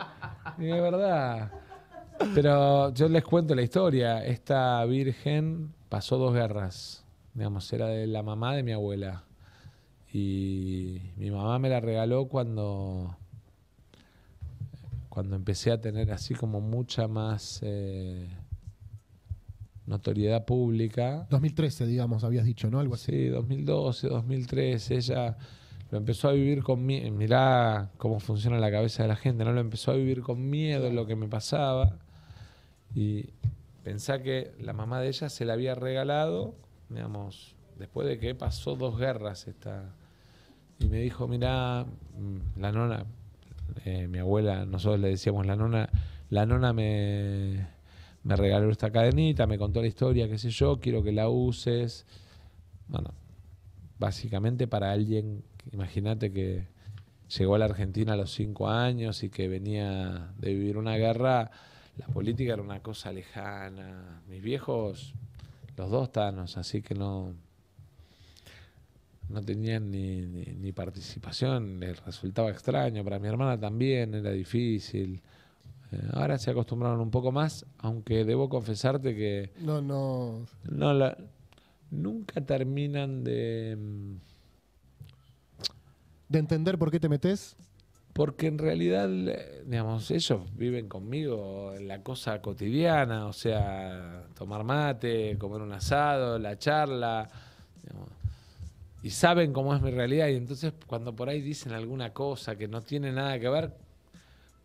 Y de verdad. Pero yo les cuento la historia. Esta virgen pasó dos guerras. Digamos, era de la mamá de mi abuela. Y mi mamá me la regaló cuando, cuando empecé a tener así como mucha más eh, notoriedad pública. 2013, digamos, habías dicho, ¿no? Algo así. Sí, 2012, 2013. Ella lo empezó a vivir con miedo. Mirá cómo funciona la cabeza de la gente, ¿no? Lo empezó a vivir con miedo lo que me pasaba. Y pensá que la mamá de ella se la había regalado, digamos, después de que pasó dos guerras, esta, y me dijo, mirá, mm, la nona, eh, mi abuela, nosotros le decíamos, la nona, la nona me, me regaló esta cadenita, me contó la historia, qué sé yo, quiero que la uses. Bueno, básicamente para alguien, imagínate que llegó a la Argentina a los cinco años y que venía de vivir una guerra, la política era una cosa lejana. Mis viejos, los dos tanos, así que no, no tenían ni, ni, participación, les resultaba extraño, para mi hermana también era difícil. Eh, ahora se acostumbraron un poco más, aunque debo confesarte que... No, no. no la, nunca terminan de... Mm, ¿De entender por qué te metes? Porque en realidad, eh, digamos, ellos viven conmigo en la cosa cotidiana, o sea, tomar mate, comer un asado, la charla y saben cómo es mi realidad. Y entonces cuando por ahí dicen alguna cosa que no tiene nada que ver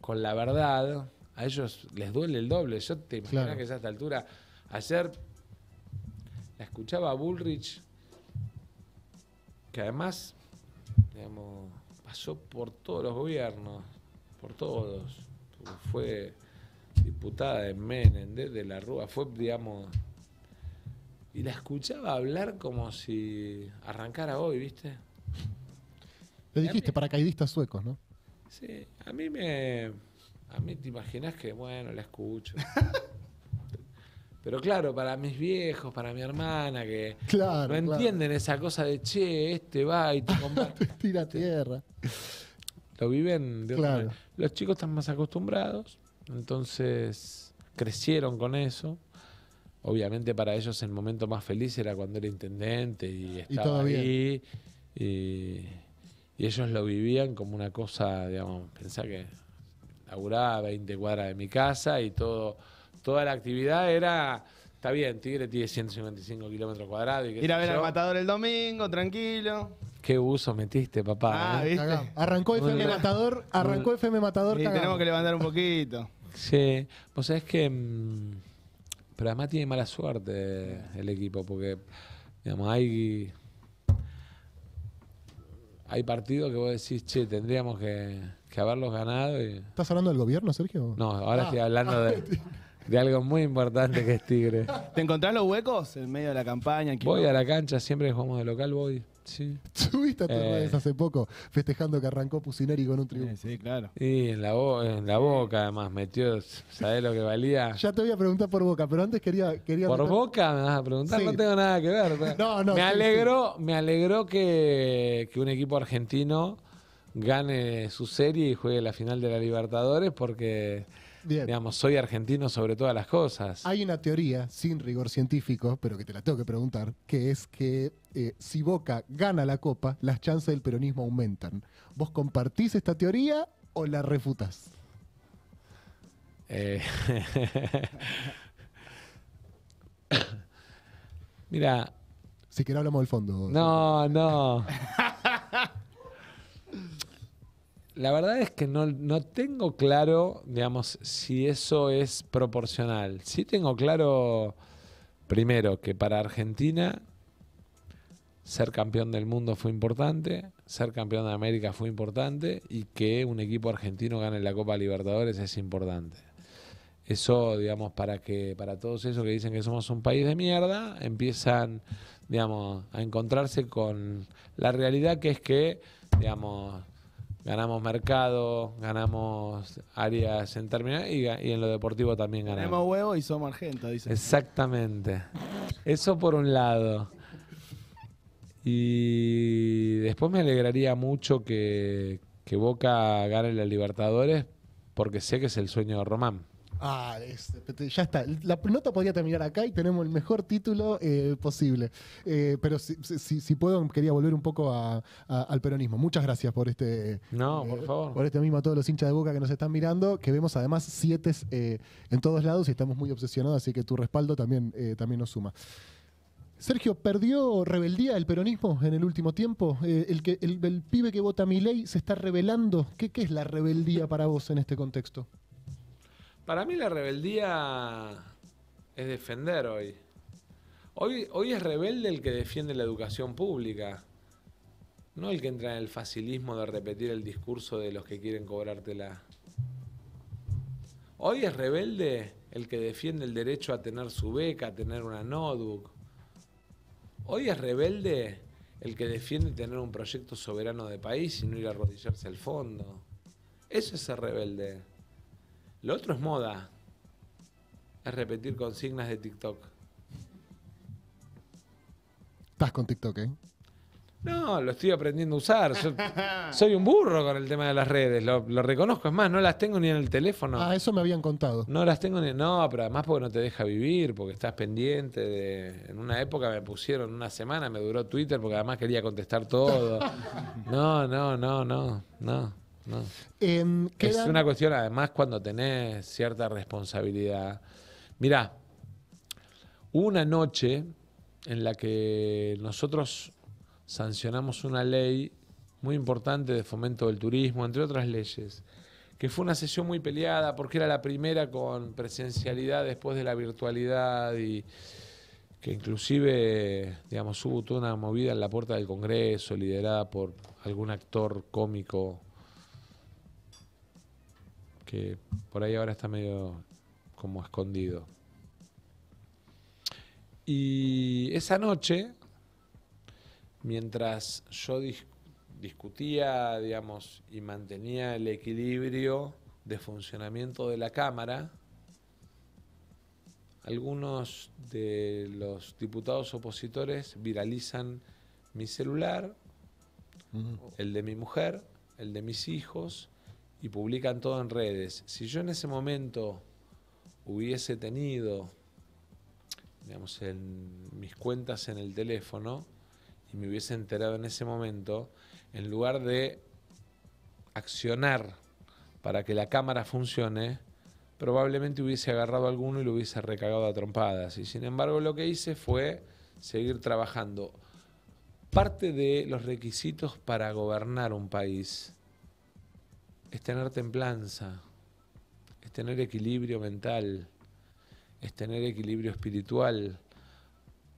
con la verdad, a ellos les duele el doble. Yo te imaginas que ya a esta altura, ayer la escuchaba a Bullrich, que además, pasó por todos los gobiernos, por todos, fue diputada de Menem, de, de la Rúa, fue, digamos, y la escuchaba hablar como si arrancara hoy, ¿viste? Le dijiste para paracaidistas suecos, ¿no? Sí, a mí me. A mí te imaginas que, bueno, la escucho. Pero claro, para mis viejos, para mi hermana, que no entienden esa cosa de che, este va y te combate. tira tierra. Lo viven de otra manera. Los chicos están más acostumbrados, entonces crecieron con eso obviamente para ellos el momento más feliz era cuando era intendente y estaba Y, ellos lo vivían como una cosa, digamos, pensá que laburaba 20 cuadras de mi casa y todo, toda la actividad era. Está bien, Tigre tiene 155 kilómetros cuadrados. Ir a ver al matador el domingo, tranquilo. Qué uso metiste, papá. Ah, ¿eh? Arrancó FM Matador, arrancó arrancó FM Matador. Y tenemos que levantar un poquito. Sí, pues es que... Mm, pero además tiene mala suerte el equipo, porque, digamos, hay. Hay partidos que vos decís, che, tendríamos que, haberlos ganado. Y... ¿Estás hablando del gobierno, Sergio? No, ahora ah. estoy hablando de, de, algo muy importante que es Tigre. ¿Te encontrás los huecos en medio de la campaña? Voy a la cancha, siempre que jugamos de local, voy. Sí. Subiste a tus eh. hace poco festejando que arrancó Pucineri con un triunfo. Sí, claro. Y en la, en la boca, además, metió, sabe lo que valía? Ya te voy a preguntar por boca, pero antes quería. quería ¿Por boca me vas a preguntar? No tengo nada que ver. no, no. Me alegró, me alegró que, que un equipo argentino gane su serie y juegue la final de la Libertadores porque Digamos, soy argentino sobre todas las cosas. Hay una teoría, sin rigor científico, pero que te la tengo que preguntar, que es que eh, si Boca gana la Copa, las chances del peronismo aumentan. ¿Vos compartís esta teoría o la refutas? Eh, Mira. Si querés hablamos del fondo. No, no. la verdad es que no, tengo claro, digamos, si eso es proporcional. Sí tengo claro, primero, que para Argentina ser campeón del mundo fue importante, ser campeón de América fue importante y que un equipo argentino gane la Copa Libertadores es importante. Eso, digamos, para que para todos esos que dicen que somos un país de mierda, empiezan, digamos, a encontrarse con la realidad que es que, digamos, ganamos mercado, ganamos áreas en terminal y, y, en lo deportivo también ganamos. Tenemos huevo y somos argento dice. Exactamente. Eso por un lado. Y después me alegraría mucho que, que Boca gane la Libertadores porque sé que es el sueño de Román. Ah, este, ya está. La nota podría terminar acá y tenemos el mejor título eh, posible. Eh, pero si, puedo, quería volver un poco al peronismo. Muchas gracias por este. No, eh, por este mismo a todos los hinchas de boca que nos están mirando, que vemos además siete en todos lados y estamos muy obsesionados, así que tu respaldo también, también nos suma. Sergio, ¿perdió rebeldía el peronismo en el último tiempo? el, pibe que vota mi ley se está rebelando. ¿Qué es la rebeldía para vos en este contexto? Para mí la rebeldía es defender hoy. Hoy, es rebelde el que defiende la educación pública, no el que entra en el facilismo de repetir el discurso de los que quieren cobrártela. Hoy es rebelde el que defiende el derecho a tener su beca, a tener una notebook. Hoy es rebelde el que defiende tener un proyecto soberano de país y no ir a arrodillarse al fondo. Eso es ser rebelde. Lo otro es moda. Es repetir consignas de TikTok. Estás con TikTok, ¿eh? No, lo estoy aprendiendo a usar. soy un burro con el tema de las redes, lo, reconozco. Es más, no las tengo ni en el teléfono. Ah, eso me habían contado. No las tengo ni. No, pero además porque no te deja vivir, porque estás pendiente de. En una época me pusieron una semana, me duró Twitter porque además quería contestar todo. No, no, no, no, no. Em, es una cuestión, además, cuando tenés cierta responsabilidad. Mirá, hubo una noche en la que nosotros sancionamos una ley muy importante de fomento del turismo, entre otras leyes, que fue una sesión muy peleada porque era la primera con presencialidad después de la virtualidad y que inclusive, digamos, hubo toda una movida en la puerta del Congreso liderada por algún actor cómico que por ahí ahora está medio como escondido. Y esa noche, mientras yo discutía, y mantenía el equilibrio de funcionamiento de la Cámara, algunos de los diputados opositores viralizan mi celular, el de mi mujer, el de mis hijos, y publican todo en redes. Si yo en ese momento hubiese tenido, en mis cuentas en el teléfono y me hubiese enterado en ese momento, en lugar de accionar para que la cámara funcione, probablemente hubiese agarrado alguno y lo hubiese recagado a trompadas. Y sin embargo lo que hice fue seguir trabajando. Parte de los requisitos para gobernar un país es tener templanza, es tener equilibrio mental, es tener equilibrio espiritual,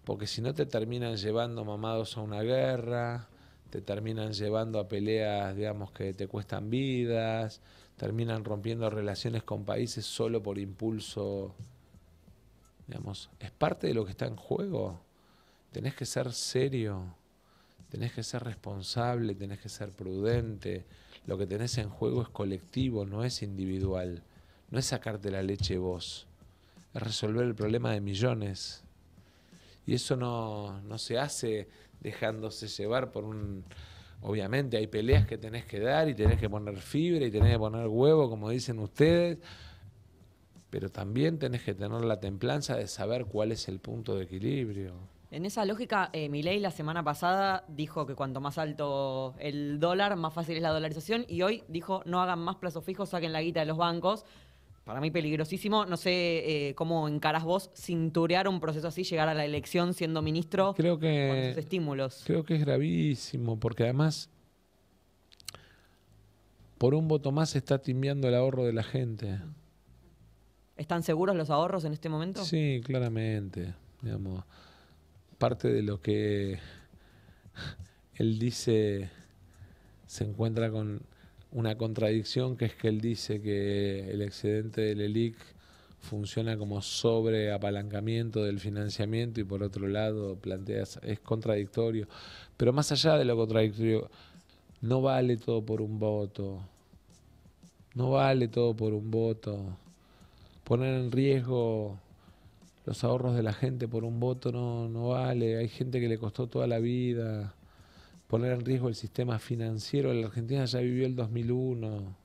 porque si no te terminan llevando mamados a una guerra, te terminan llevando a peleas, digamos, que te cuestan vidas, terminan rompiendo relaciones con países solo por impulso, digamos, es parte de lo que está en juego. Tenés que ser serio, tenés que ser responsable, tenés que ser prudente lo que tenés en juego es colectivo, no es individual. No es sacarte la leche vos, es resolver el problema de millones. Y eso no, no se hace dejándose llevar por un... Obviamente hay peleas que tenés que dar y tenés que poner fibra y tenés que poner huevo, como dicen ustedes, pero también tenés que tener la templanza de saber cuál es el punto de equilibrio. En esa lógica, eh, Milei la semana pasada dijo que cuanto más alto el dólar, más fácil es la dolarización y hoy dijo no hagan más plazo fijos, saquen la guita de los bancos. Para mí peligrosísimo, no sé eh, cómo encarás vos cinturear un proceso así, llegar a la elección siendo ministro creo que, con esos estímulos. Creo que es gravísimo, porque además por un voto más se está timbiando el ahorro de la gente. ¿Están seguros los ahorros en este momento? Sí, claramente. Digamos parte de lo que él dice, se encuentra con una contradicción, que es que él dice que el excedente del ELIC funciona como sobreapalancamiento del financiamiento y por otro lado plantea, es contradictorio. Pero más allá de lo contradictorio, no vale todo por un voto. No vale todo por un voto. Poner en riesgo los ahorros de la gente por un voto no, no vale, hay gente que le costó toda la vida poner en riesgo el sistema financiero, la Argentina ya vivió el 2001.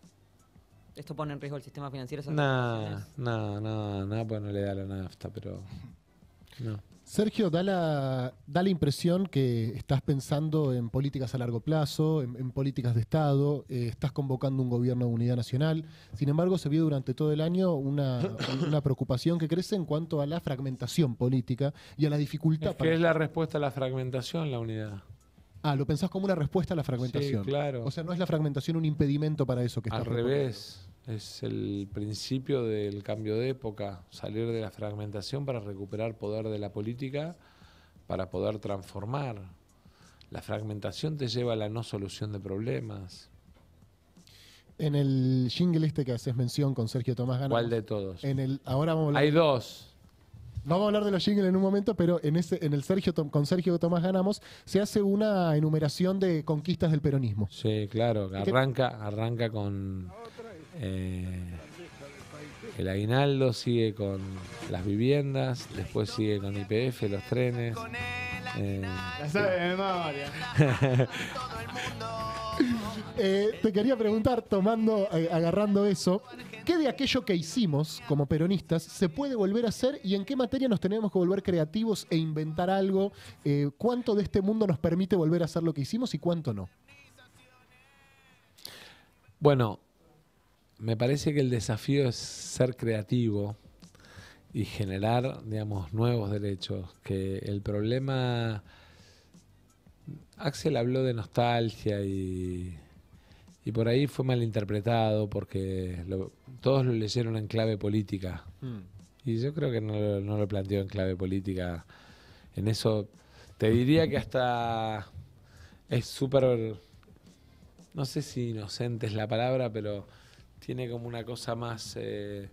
¿Esto pone en riesgo el sistema financiero? Nada, nada, nada, nada, pues no le da la nafta, pero... No. Sergio, da la, da la impresión que estás pensando en políticas a largo plazo, en, políticas de Estado, eh, estás convocando un gobierno de unidad nacional. Sin embargo, se vio durante todo el año una, preocupación que crece en cuanto a la fragmentación política y a la dificultad. Es que es la respuesta a la fragmentación, la unidad. Ah, lo pensás como una respuesta a la fragmentación. Sí, claro. O sea, no es la fragmentación un impedimento para eso que está. Al revés es el principio del cambio de época, salir de la fragmentación para recuperar poder de la política, para poder transformar. La fragmentación te lleva a la no solución de problemas. En el jingle este que haces mención con Sergio Tomás Ganamos... ¿Cuál de todos? En el, ahora vamos Hay dos. Vamos a hablar de los jingles en un momento, pero en ese, en el Sergio con Sergio Tomás Ganamos se hace una enumeración de conquistas del peronismo. Sí, claro. Arranca, arranca con eh, el aguinaldo sigue con las viviendas, después sigue con IPF, los trenes. Eh, eh, te quería preguntar, tomando, agarrando eso, ¿qué de aquello que hicimos como peronistas se puede volver a hacer y en qué materia nos tenemos que volver creativos e inventar algo? ¿Cuánto de este mundo nos permite volver a hacer lo que hicimos y cuánto no? Bueno, me parece que el desafío es ser creativo y generar, digamos, nuevos derechos. Que el problema. Axel habló de nostalgia y, y por ahí fue malinterpretado porque todos lo leyeron en clave política. Mm. Y yo creo que no, no lo planteó en clave política. En eso te diría que hasta es súper, no sé si inocente es la palabra, pero tiene como una cosa más eh,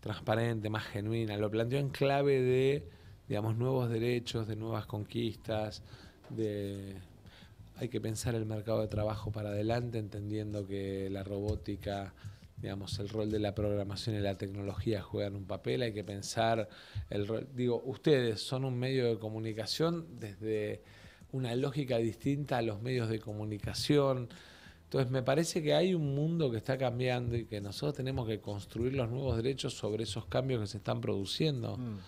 transparente, más genuina. Lo planteó en clave de, digamos, nuevos derechos, de nuevas conquistas, de hay que pensar el mercado de trabajo para adelante, entendiendo que la robótica, digamos, el rol de la programación y la tecnología juegan un papel, hay que pensar el Digo, ustedes son un medio de comunicación desde una lógica distinta a los medios de comunicación. Entonces me parece que hay un mundo que está cambiando y que nosotros tenemos que construir los nuevos derechos sobre esos cambios que se están produciendo. Mm.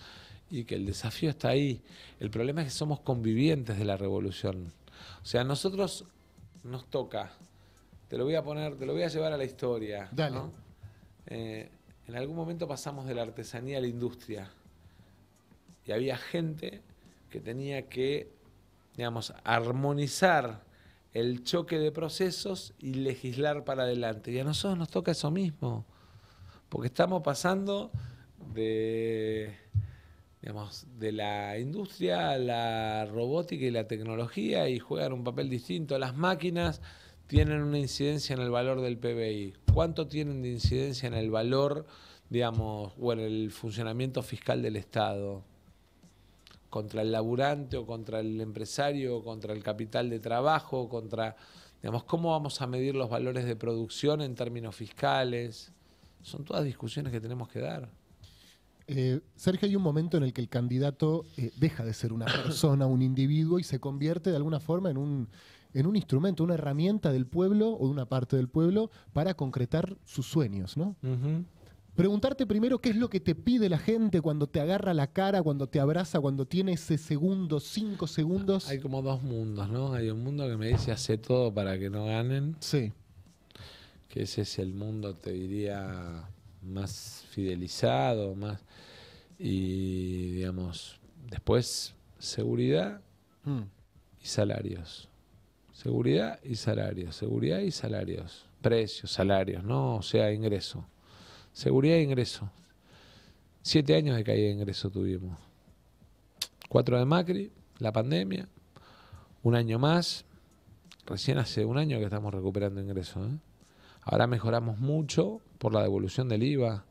Y que el desafío está ahí. El problema es que somos convivientes de la revolución. O sea, a nosotros nos toca. Te lo voy a poner, te lo voy a llevar a la historia. Eh, en algún momento pasamos de la artesanía a la industria. Y había gente que tenía que, digamos, armonizar el choque de procesos y legislar para adelante. Y a nosotros nos toca eso mismo, porque estamos pasando de, digamos, de la industria a la robótica y la tecnología y juegan un papel distinto. Las máquinas tienen una incidencia en el valor del PBI. ¿Cuánto tienen de incidencia en el valor, digamos, o en el funcionamiento fiscal del Estado? contra el laburante o contra el empresario contra el capital de trabajo, contra, digamos, cómo vamos a medir los valores de producción en términos fiscales. Son todas discusiones que tenemos que dar. Eh, Sergio, hay un momento en el que el candidato eh, deja de ser una persona, un individuo, y se convierte de alguna forma en un, en un instrumento, una herramienta del pueblo o de una parte del pueblo para concretar sus sueños, ¿no? Preguntarte primero qué es lo que te pide la gente cuando te agarra la cara, cuando te abraza, cuando tiene ese segundo, cinco segundos. Hay como dos mundos, ¿no? Hay un mundo que me dice hace todo para que no ganen. Sí. Que ese es el mundo, te diría, más fidelizado, más. Y digamos, después seguridad mm. y salarios. Seguridad y salarios, seguridad y salarios. Precios, salarios, ¿no? O sea, ingreso. Seguridad de ingreso. Siete años de caída de ingreso tuvimos. Cuatro de Macri, la pandemia, un año más. Recién hace un año que estamos recuperando ingresos. ¿eh? Ahora mejoramos mucho por la devolución del IVA.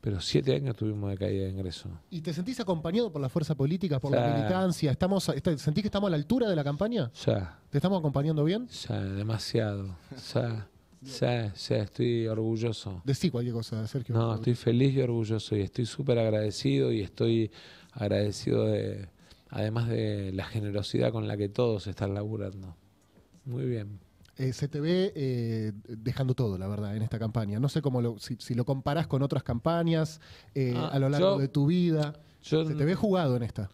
Pero siete años tuvimos de caída de ingresos. ¿Y te sentís acompañado por la fuerza política, por la militancia? ¿Estamos, este, ¿Sentís que estamos a la altura de la campaña? Ya. ¿Te estamos acompañando bien? Ya, demasiado. Ya. Sí, sí, estoy orgulloso. Decí cualquier cosa, Sergio. No, estoy feliz y orgulloso y estoy súper agradecido y estoy agradecido de, además de la generosidad con la que todos están laburando. Muy bien. Eh, se te ve eh, dejando todo, la verdad, en esta campaña. No sé cómo si, lo comparás con otras campañas eh, ah, a lo largo de tu vida. se te ve jugado en esta.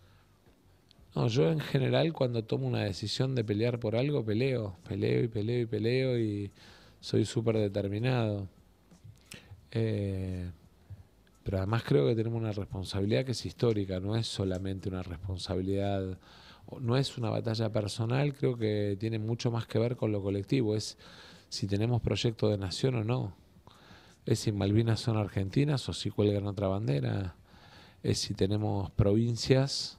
No, yo en general cuando tomo una decisión de pelear por algo, peleo, peleo y peleo y... Peleo y soy súper determinado. Eh, pero además creo que tenemos una responsabilidad que es histórica, no es solamente una responsabilidad, no es una batalla personal, creo que tiene mucho más que ver con lo colectivo, es si tenemos proyecto de nación o no, es si Malvinas son argentinas o si cuelgan otra bandera, es si tenemos provincias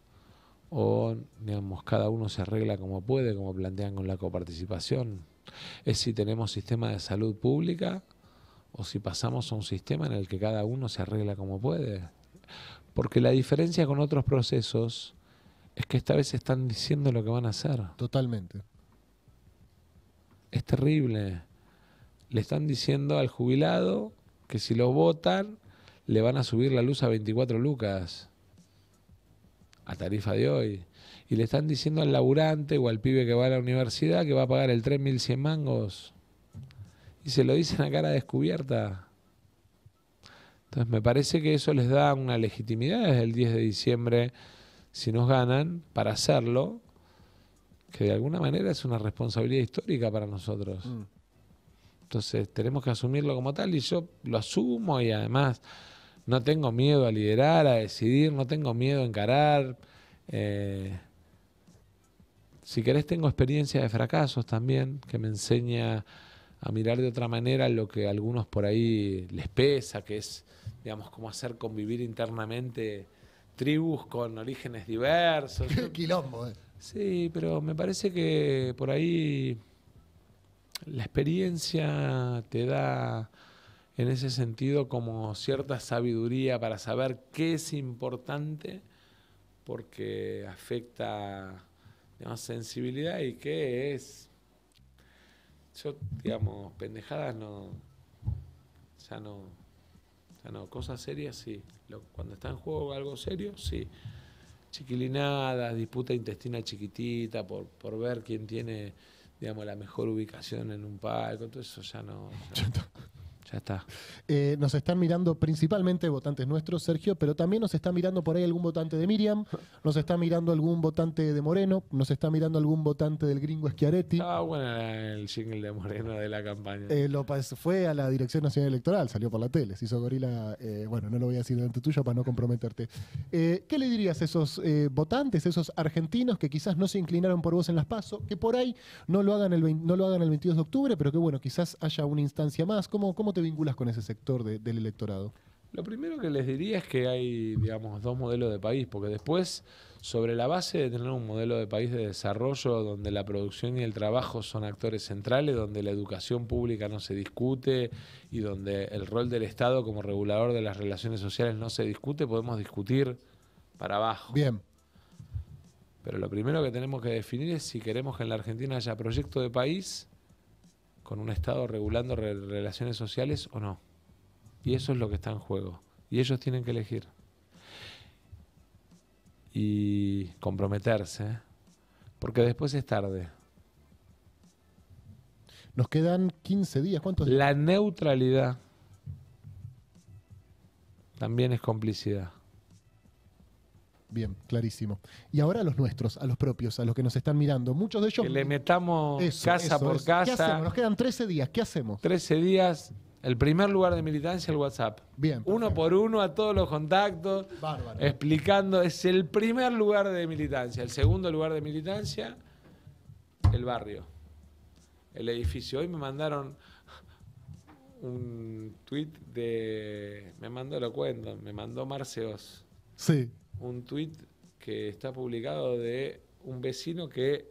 o digamos cada uno se arregla como puede, como plantean con la coparticipación es si tenemos sistema de salud pública o si pasamos a un sistema en el que cada uno se arregla como puede. Porque la diferencia con otros procesos es que esta vez están diciendo lo que van a hacer. Totalmente. Es terrible. Le están diciendo al jubilado que si lo votan le van a subir la luz a 24 lucas a tarifa de hoy y le están diciendo al laburante o al pibe que va a la universidad que va a pagar el 3.100 mangos. Y se lo dicen a cara descubierta. Entonces me parece que eso les da una legitimidad desde el 10 de diciembre, si nos ganan, para hacerlo, que de alguna manera es una responsabilidad histórica para nosotros. Mm. Entonces tenemos que asumirlo como tal y yo lo asumo y además no tengo miedo a liderar, a decidir, no tengo miedo a encarar. Eh, si querés, tengo experiencia de fracasos también, que me enseña a mirar de otra manera lo que a algunos por ahí les pesa, que es, digamos, cómo hacer convivir internamente tribus con orígenes diversos. quilombo, eh. Sí, pero me parece que por ahí la experiencia te da en ese sentido como cierta sabiduría para saber qué es importante porque afecta sensibilidad y qué es. Yo, digamos, pendejadas no. Ya no. Ya no. Cosas serias sí. cuando está en juego algo serio, sí. Chiquilinadas, disputa intestina chiquitita por, por ver quién tiene, digamos, la mejor ubicación en un palco, todo eso Ya no está. Eh, nos están mirando principalmente votantes nuestros, Sergio, pero también nos está mirando por ahí algún votante de Miriam, nos está mirando algún votante de Moreno, nos está mirando algún votante del gringo Schiaretti. Ah, bueno, el jingle de Moreno de la campaña. Eh, fue a la Dirección Nacional Electoral, salió por la tele, se hizo gorila. Eh, bueno, no lo voy a decir delante tuyo para no comprometerte. Eh, ¿Qué le dirías a esos votantes, esos argentinos que quizás no se inclinaron por vos en las PASO, que por ahí no lo hagan el, no lo hagan el 22 de octubre, pero que bueno, quizás haya una instancia más? ¿Cómo, cómo te vínculas con ese sector del electorado? Lo primero que les diría es que hay, digamos, dos modelos de país, porque después, sobre la base de tener un modelo de país de desarrollo donde la producción y el trabajo son actores centrales, donde la educación pública no se discute y donde el rol del Estado como regulador de las relaciones sociales no se discute, podemos discutir para abajo. Bien. Pero lo primero que tenemos que definir es si queremos que en la Argentina haya proyecto de país con un Estado regulando relaciones sociales o no. Y eso es lo que está en juego. Y ellos tienen que elegir. Y comprometerse, ¿eh? porque después es tarde. Nos quedan 15 días. ¿Cuántos días? La neutralidad también es complicidad. Bien, clarísimo. Y ahora a los nuestros, a los propios, a los que nos están mirando. Muchos de ellos. Que le metamos casa por casa. hacemos? Nos quedan 13 días. ¿Qué hacemos? 13 días. El primer lugar de militancia, el WhatsApp. Bien. Uno por uno a todos los contactos. Explicando. Es el primer lugar de militancia. El segundo lugar de militancia, el barrio. El edificio. Hoy me mandaron un tweet de. Me mandó, lo cuento, me mandó Marceos. Sí un tuit que está publicado de un vecino que,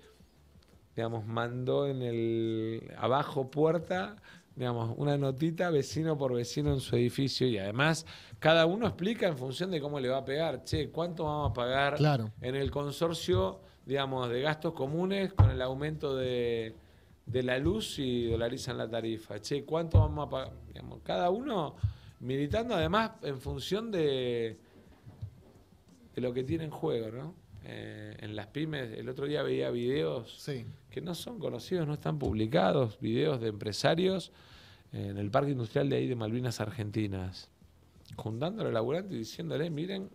digamos, mandó en el abajo puerta, digamos, una notita vecino por vecino en su edificio y además cada uno explica en función de cómo le va a pegar, che, cuánto vamos a pagar claro. en el consorcio, digamos, de gastos comunes con el aumento de, de la luz y dolarizan la tarifa, che, cuánto vamos a pagar, cada uno militando además en función de de lo que tiene en juego, ¿no? Eh, en las pymes, el otro día veía videos que no son conocidos, no están publicados, videos de empresarios eh, en el parque industrial de ahí de Malvinas Argentinas, juntando a los laburantes y diciéndole, miren,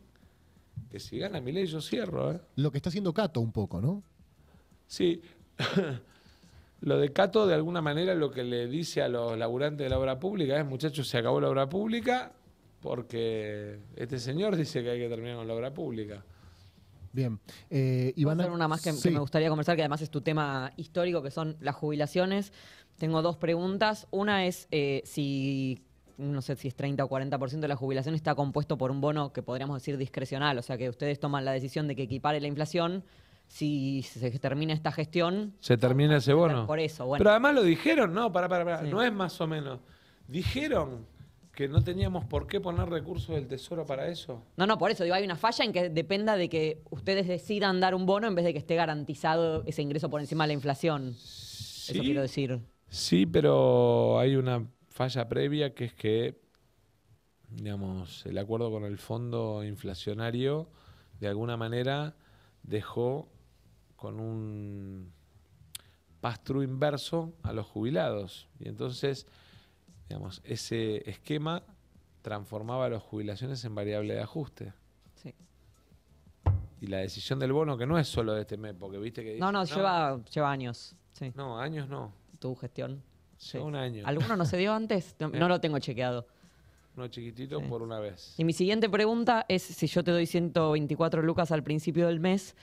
que si gana mi ley yo cierro. ¿eh? Lo que está haciendo Cato un poco, ¿no? Sí. lo de Cato, de alguna manera, lo que le dice a los laburantes de la obra pública es, muchachos, se acabó la obra pública, porque este señor dice que hay que terminar con la obra pública. Bien. Eh, una más que, me gustaría conversar, que además es tu tema histórico, que son las jubilaciones. Tengo dos preguntas. Una es eh, si, no sé si es 30 o 40% de la jubilación está compuesto por un bono que podríamos decir discrecional, o sea que ustedes toman la decisión de que equipare la inflación. Si se termina esta gestión. Se termina ese bono. Por eso, bueno. Pero además lo dijeron, ¿no? Para, para, para. No es más o menos. Dijeron que no teníamos por qué poner recursos del Tesoro para eso. No, no, por eso digo, hay una falla en que dependa de que ustedes decidan dar un bono en vez de que esté garantizado ese ingreso por encima de la inflación. eso quiero decir. Sí, pero hay una falla previa que es que, digamos, el acuerdo con el fondo inflacionario de alguna manera dejó con un pastro inverso a los jubilados. Y entonces Digamos, ese esquema transformaba las jubilaciones en variable de ajuste. Sí. Y la decisión del bono, que no es solo de este mes, porque viste que... No, no, lleva, lleva años. No, años no. Tu gestión. Sí. un año. ¿Alguno no se dio antes? No, lo tengo chequeado. Uno chiquitito por una vez. Y mi siguiente pregunta es si yo te doy 124 lucas al principio del mes,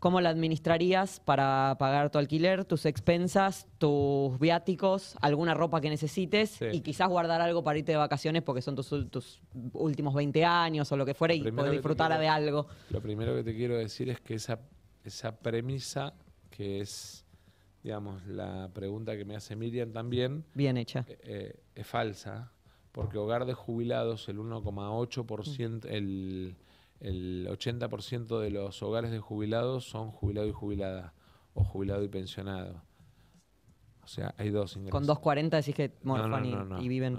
¿Cómo la administrarías para pagar tu alquiler, tus expensas, tus viáticos, alguna ropa que necesites y quizás guardar algo para irte de vacaciones porque son tus, últimos 20 años o lo que fuera y poder disfrutar de algo? Lo primero que te quiero decir es que esa, esa premisa que es, digamos, la pregunta que me hace Miriam también. Bien hecha. Eh, eh, es falsa, porque hogar de jubilados, el 1,8%, el el 80% de los hogares de jubilados son jubilado y jubilada o jubilado y pensionado. O sea, hay dos ingresos. Con 2.40 decís que morfan y, y, viven.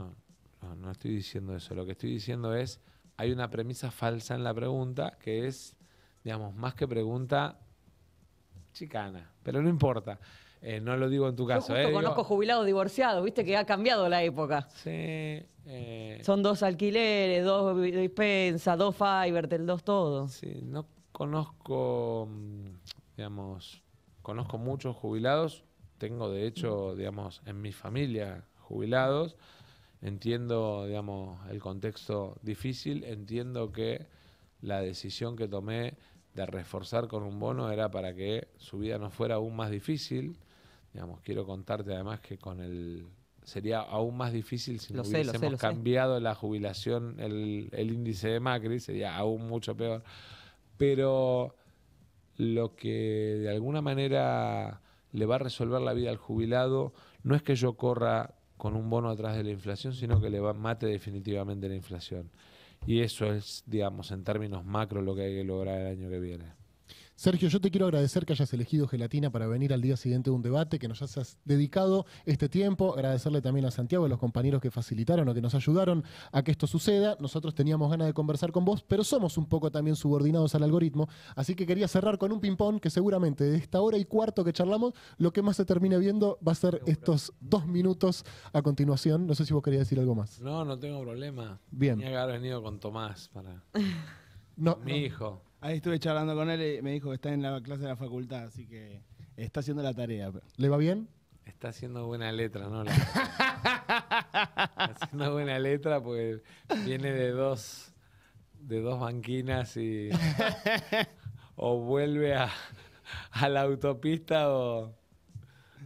No, no estoy diciendo eso. Lo que estoy diciendo es, hay una premisa falsa en la pregunta que es, digamos, más que pregunta chicana, pero no importa. Eh, no lo digo en tu caso. Yo eh, conozco jubilados divorciados, viste que ha cambiado la época. Sí. Eh, Son dos alquileres, dos dispensas, dos el dos todo. Sí, no conozco, mm, digamos, conozco muchos jubilados. Tengo, de hecho, digamos, en mi familia jubilados. Entiendo, digamos, el contexto difícil. Entiendo que la decisión que tomé de reforzar con un bono era para que su vida no fuera aún más difícil quiero contarte además que con el sería aún más difícil si no hubiésemos cambiado la jubilación, el, índice de Macri, sería aún mucho peor. Pero lo que de alguna manera le va a resolver la vida al jubilado no es que yo corra con un bono atrás de la inflación, sino que le va, mate definitivamente la inflación. Y eso es, digamos, en términos macro lo que hay que lograr el año que viene. Sergio, yo te quiero agradecer que hayas elegido Gelatina para venir al día siguiente de un debate, que nos hayas dedicado este tiempo. Agradecerle también a Santiago y a los compañeros que facilitaron o que nos ayudaron a que esto suceda. Nosotros teníamos ganas de conversar con vos, pero somos un poco también subordinados al algoritmo. Así que quería cerrar con un ping-pong que seguramente de esta hora y cuarto que charlamos, lo que más se termine viendo va a ser estos dos minutos a continuación. No sé si vos querías decir algo más. No, no tengo problema. Bien. Tenía que haber venido con Tomás para. No, mi hijo. Ahí estuve charlando con él y me dijo que está en la clase de la facultad, así que está haciendo la tarea. ¿Le va bien? Está haciendo buena letra, ¿no? está haciendo buena letra porque viene de dos, de dos banquinas y o vuelve a, la autopista o,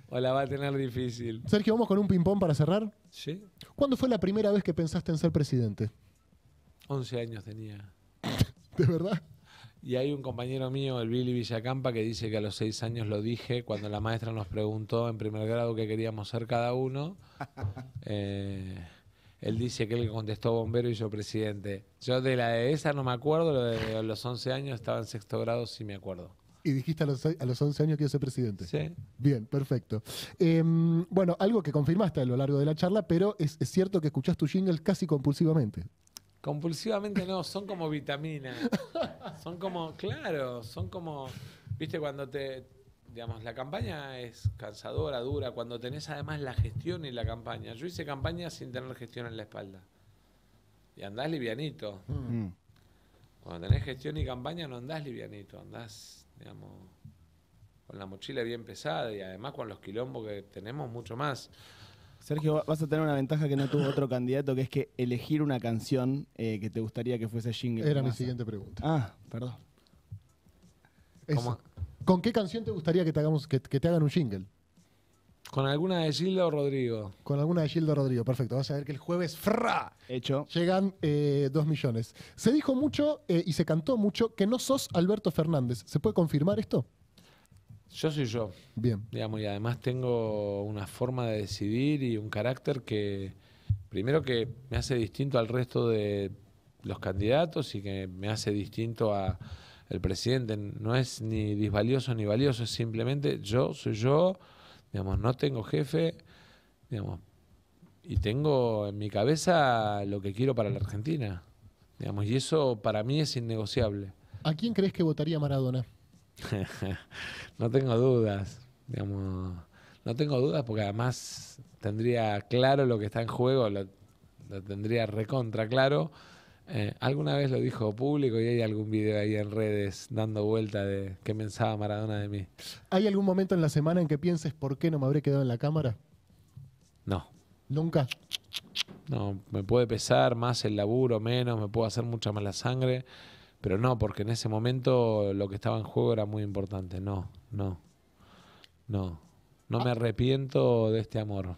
o, la va a tener difícil. Sergio, ¿vamos con un ping-pong para cerrar? Sí. ¿Cuándo fue la primera vez que pensaste en ser presidente? 11 años tenía. ¿De verdad? Y hay un compañero mío, el Billy Villacampa, que dice que a los seis años lo dije cuando la maestra nos preguntó en primer grado qué queríamos ser cada uno. Eh, él dice que él contestó bombero y yo presidente. Yo de la de esa no me acuerdo, lo de los 11 años estaba en sexto grado, sí me acuerdo. Y dijiste a los, once 11 años que a ser presidente. Sí. Bien, perfecto. Em, bueno, algo que confirmaste a lo largo de la charla, pero es, cierto que escuchaste tu jingle casi compulsivamente. Compulsivamente no, son como vitaminas. Son como, claro, son como, viste, cuando te, digamos, la campaña es cansadora, dura, cuando tenés además la gestión y la campaña. Yo hice campaña sin tener gestión en la espalda. Y andás livianito. Mm. Cuando tenés gestión y campaña no andás livianito, andás, digamos, con la mochila bien pesada y además con los quilombos que tenemos mucho más. Sergio, vas a tener una ventaja que no tuvo otro candidato, que es que elegir una canción eh, que te gustaría que fuese jingle. Era mi siguiente pregunta. Ah, perdón. ¿Con qué canción te gustaría que te, hagamos, que, te hagan un jingle? Con alguna de Gildo Rodrigo. Con alguna de Gildo Rodrigo, perfecto. Vas a ver que el jueves, ¡fra! Hecho. Llegan eh, dos millones. Se dijo mucho eh, y se cantó mucho que no sos Alberto Fernández. ¿Se puede confirmar esto? Yo soy yo. Bien. Digamos, y además tengo una forma de decidir y un carácter que, primero que me hace distinto al resto de los candidatos y que me hace distinto a el presidente. No es ni disvalioso ni valioso, es simplemente yo soy yo, digamos, no tengo jefe, digamos, y tengo en mi cabeza lo que quiero para la Argentina. Digamos, y eso para mí es innegociable. ¿A quién crees que votaría Maradona? no tengo dudas, digamos, no tengo dudas porque además tendría claro lo que está en juego, lo, tendría recontra claro. Eh, alguna vez lo dijo público y hay algún video ahí en redes dando vuelta de qué pensaba Maradona de mí. ¿Hay algún momento en la semana en que pienses por qué no me habré quedado en la cámara? No. ¿Nunca? No, me puede pesar más el laburo, menos, me puedo hacer mucha mala sangre. Pero no, porque en ese momento lo que estaba en juego era muy importante. No, no, no. No me ah. arrepiento de este amor.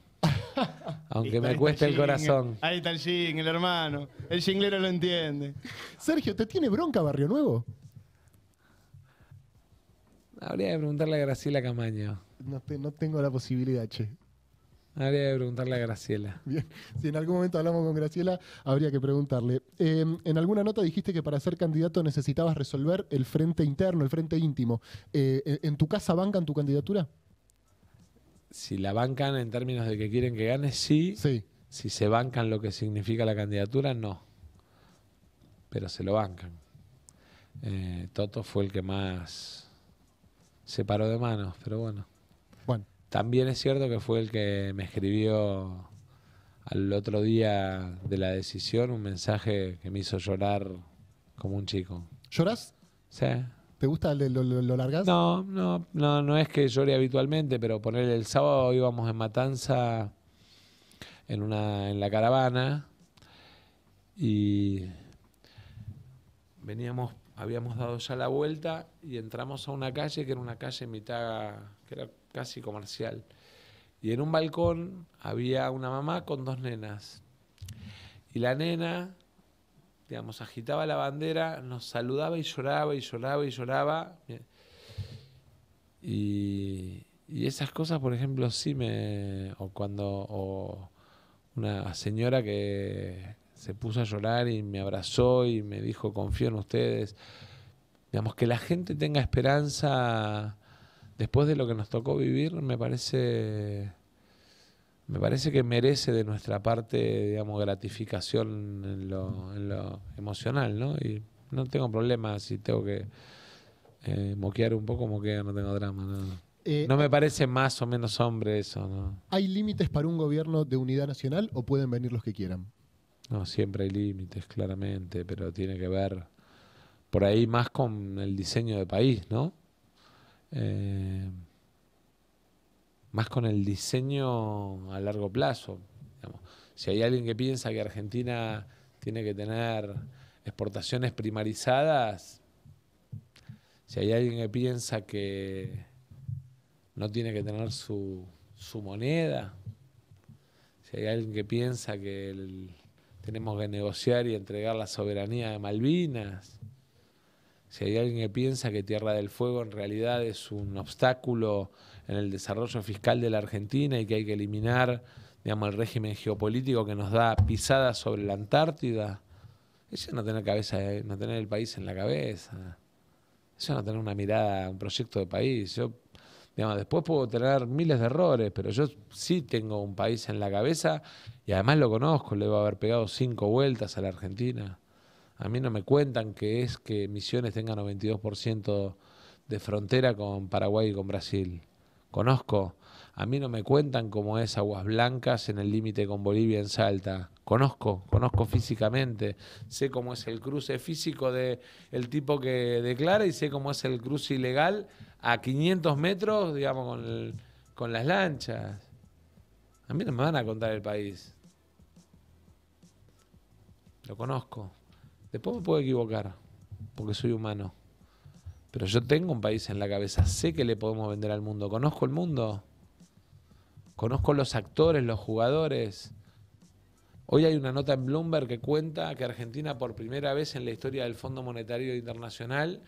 Aunque me cueste el, corazón. Ahí está el jing, el hermano. El jinglero lo entiende. Sergio, ¿te tiene bronca Barrio Nuevo? Habría que preguntarle a Graciela Camaño. no tengo la posibilidad, che. Habría que preguntarle a Graciela. Bien, si en algún momento hablamos con Graciela, habría que preguntarle. Em, en alguna nota dijiste que para ser candidato necesitabas resolver el frente interno, el frente íntimo. Eh, ¿En tu casa bancan tu candidatura? Si la bancan en términos de que quieren que gane, sí. Si se bancan lo que significa la candidatura, no. Pero se lo bancan. Eh, Toto fue el que más se paró de manos, pero bueno. También es cierto que fue el que me escribió al otro día de la decisión un mensaje que me hizo llorar como un chico. ¿Lloras? Sí. ¿Te gusta? ¿Lo, lo, largas? No, no, no, no es que llore habitualmente, pero poner el sábado íbamos en Matanza en, una, en la caravana y veníamos, habíamos dado ya la vuelta y entramos a una calle que era una calle mitad, que casi comercial. Y en un balcón había una mamá con dos nenas. Y la nena, digamos, agitaba la bandera, nos saludaba y lloraba y lloraba y lloraba. Y, y esas cosas, por ejemplo, sí me... O cuando una señora que se puso a llorar y me abrazó y me dijo, confío en ustedes. Digamos, que la gente tenga esperanza después de lo que nos tocó vivir, me parece, me parece que merece de nuestra parte, digamos, gratificación en lo, emocional, ¿no? Y no tengo problemas si tengo que eh, moquear un poco, que no tengo drama, no. Eh, no me parece más o menos hombre eso, ¿no? ¿Hay límites para un gobierno de unidad nacional o pueden venir los que quieran? No, siempre hay límites, claramente, pero tiene que ver por ahí más con el diseño de país, ¿no? Eh, más con el diseño a largo plazo. Si hay alguien que piensa que Argentina tiene que tener exportaciones primarizadas, si hay alguien que piensa que no tiene que tener su, moneda, si hay alguien que piensa que tenemos que negociar y entregar la soberanía de Malvinas, si hay alguien que piensa que Tierra del Fuego en realidad es un obstáculo en el desarrollo fiscal de la Argentina y que hay que eliminar digamos, el régimen geopolítico que nos da pisadas sobre la Antártida, eso no tener cabeza, no tener el país en la cabeza. Eso es no tener una mirada, un proyecto de país. Yo, digamos, después puedo tener miles de errores, pero yo sí tengo un país en la cabeza y además lo conozco, le va a haber pegado cinco vueltas a la Argentina. A mí no me cuentan que es que Misiones tenga 92% de frontera con Paraguay y con Brasil. Conozco. A mí no me cuentan cómo es Aguas Blancas en el límite con Bolivia en Salta. Conozco, conozco físicamente. Sé cómo es el cruce físico del tipo que declara y sé cómo es el cruce ilegal a 500 metros, digamos, con, con las lanchas. A mí no me van a contar el país. Lo conozco. Después me puedo equivocar, porque soy humano. Pero yo tengo un país en la cabeza, sé que le podemos vender al mundo, conozco el mundo, conozco los actores, los jugadores. Hoy hay una nota en Bloomberg que cuenta que Argentina por primera vez en la historia del Fondo Monetario Internacional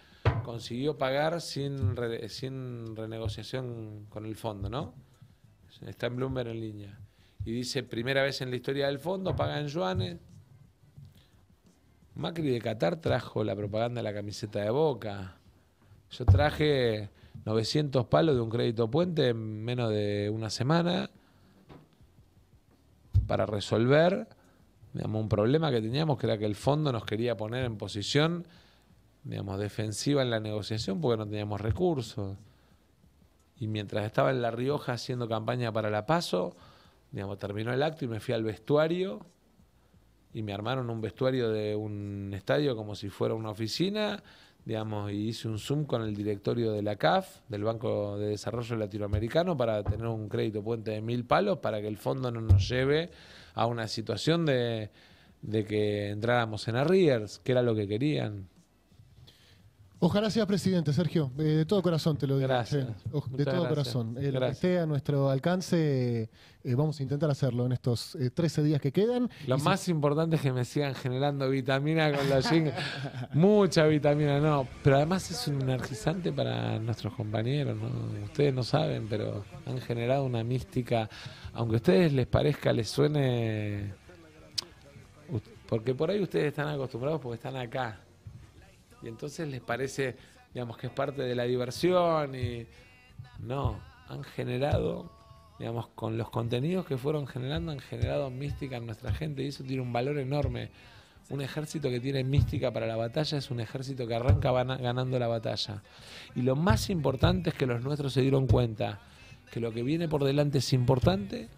consiguió pagar sin, sin renegociación con el fondo, ¿no? Está en Bloomberg en línea. Y dice, primera vez en la historia del fondo, paga en yuanes, Macri de Qatar trajo la propaganda de la camiseta de Boca. Yo traje 900 palos de un crédito puente en menos de una semana para resolver digamos, un problema que teníamos, que era que el fondo nos quería poner en posición digamos, defensiva en la negociación porque no teníamos recursos. Y mientras estaba en La Rioja haciendo campaña para la Paso, digamos, terminó el acto y me fui al vestuario y me armaron un vestuario de un estadio como si fuera una oficina, digamos, y hice un Zoom con el directorio de la CAF, del Banco de Desarrollo Latinoamericano, para tener un crédito puente de mil palos para que el fondo no nos lleve a una situación de, de que entráramos en arriers que era lo que querían. Ojalá sea presidente, Sergio. Eh, de todo corazón te lo digo. Gracias. de todo corazón. El eh, que esté a nuestro alcance, eh, vamos a intentar hacerlo en estos 13 días que quedan. Lo más importante es que me sigan generando vitamina con la ginga. Mucha vitamina, no. Pero además es un energizante para nuestros compañeros. Ustedes no saben, pero han generado una mística. Aunque a ustedes les parezca, les suene. Porque por ahí ustedes están acostumbrados porque están acá y entonces les parece, digamos, que es parte de la diversión y... No, han generado, digamos, con los contenidos que fueron generando, han generado mística en nuestra gente y eso tiene un valor enorme. Un ejército que tiene mística para la batalla es un ejército que arranca ganando la batalla. Y lo más importante es que los nuestros se dieron cuenta que lo que viene por delante es importante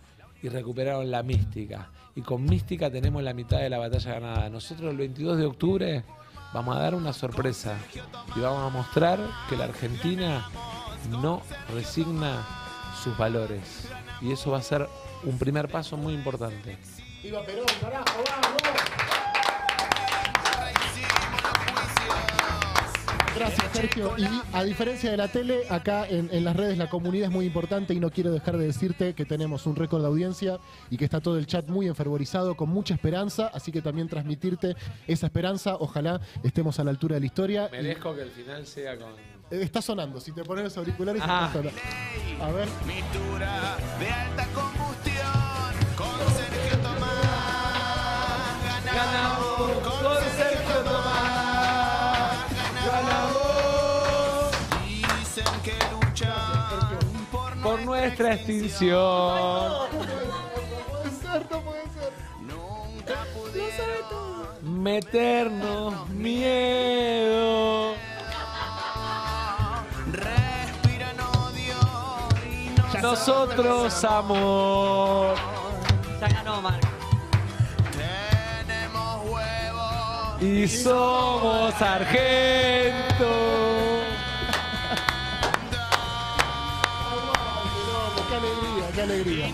y recuperaron la mística. Y con mística tenemos la mitad de la batalla ganada. Nosotros el 22 de octubre vamos a dar una sorpresa y vamos a mostrar que la Argentina no resigna sus valores. Y eso va a ser un primer paso muy importante. Perón, Sergio. Y a diferencia de la tele, acá en, las redes la comunidad es muy importante y no quiero dejar de decirte que tenemos un récord de audiencia y que está todo el chat muy enfervorizado, con mucha esperanza, así que también transmitirte esa esperanza. Ojalá estemos a la altura de la historia. Merezco que el final sea con... Eh, está sonando, si te pones los auriculares ah. está A ver. Mitura de alta combustión con Sergio Tomás. Ganado. nuestra extinción. No, no puede ser, no puede ser. Nunca pudieron meternos miedo. Respiran odio nosotros amor. Ya ganó, Marco. Tenemos huevos y somos argentos. qué alegría.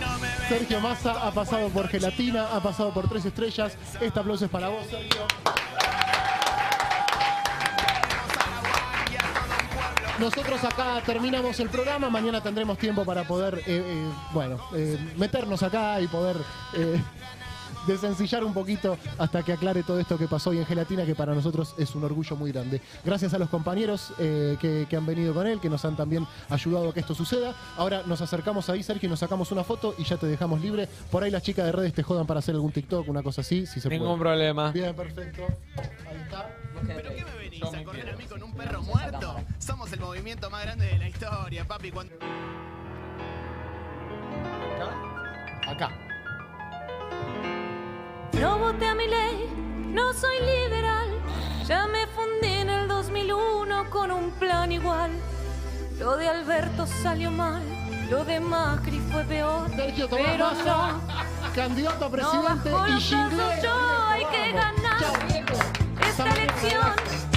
Sergio Massa ha pasado por Gelatina, ha pasado por Tres Estrellas. Este aplauso es para vos, Sergio. Nosotros acá terminamos el programa, mañana tendremos tiempo para poder, eh, eh, bueno, eh, meternos acá y poder desencillar un poquito hasta que aclare todo esto que pasó hoy en Gelatina, que para nosotros es un orgullo muy grande. Gracias a los compañeros eh, que, han venido con él, que nos han también ayudado a que esto suceda. Ahora nos acercamos ahí, Sergio, y nos sacamos una foto y ya te dejamos libre. Por ahí las chicas de redes te jodan para hacer algún TikTok, una cosa así, si se Ningún problema. Bien, perfecto. Ahí está. ¿Pero qué me venís a correr a mí con un perro muerto? Somos el movimiento más grande de la historia, papi. Acá. Acá. No voté a mi ley, no soy liberal. Ya me fundí en el 2001 con un plan igual. Lo de Alberto salió mal, lo de Macri fue peor. pero candidato a presidente no y yo, hay que ganar esta elección.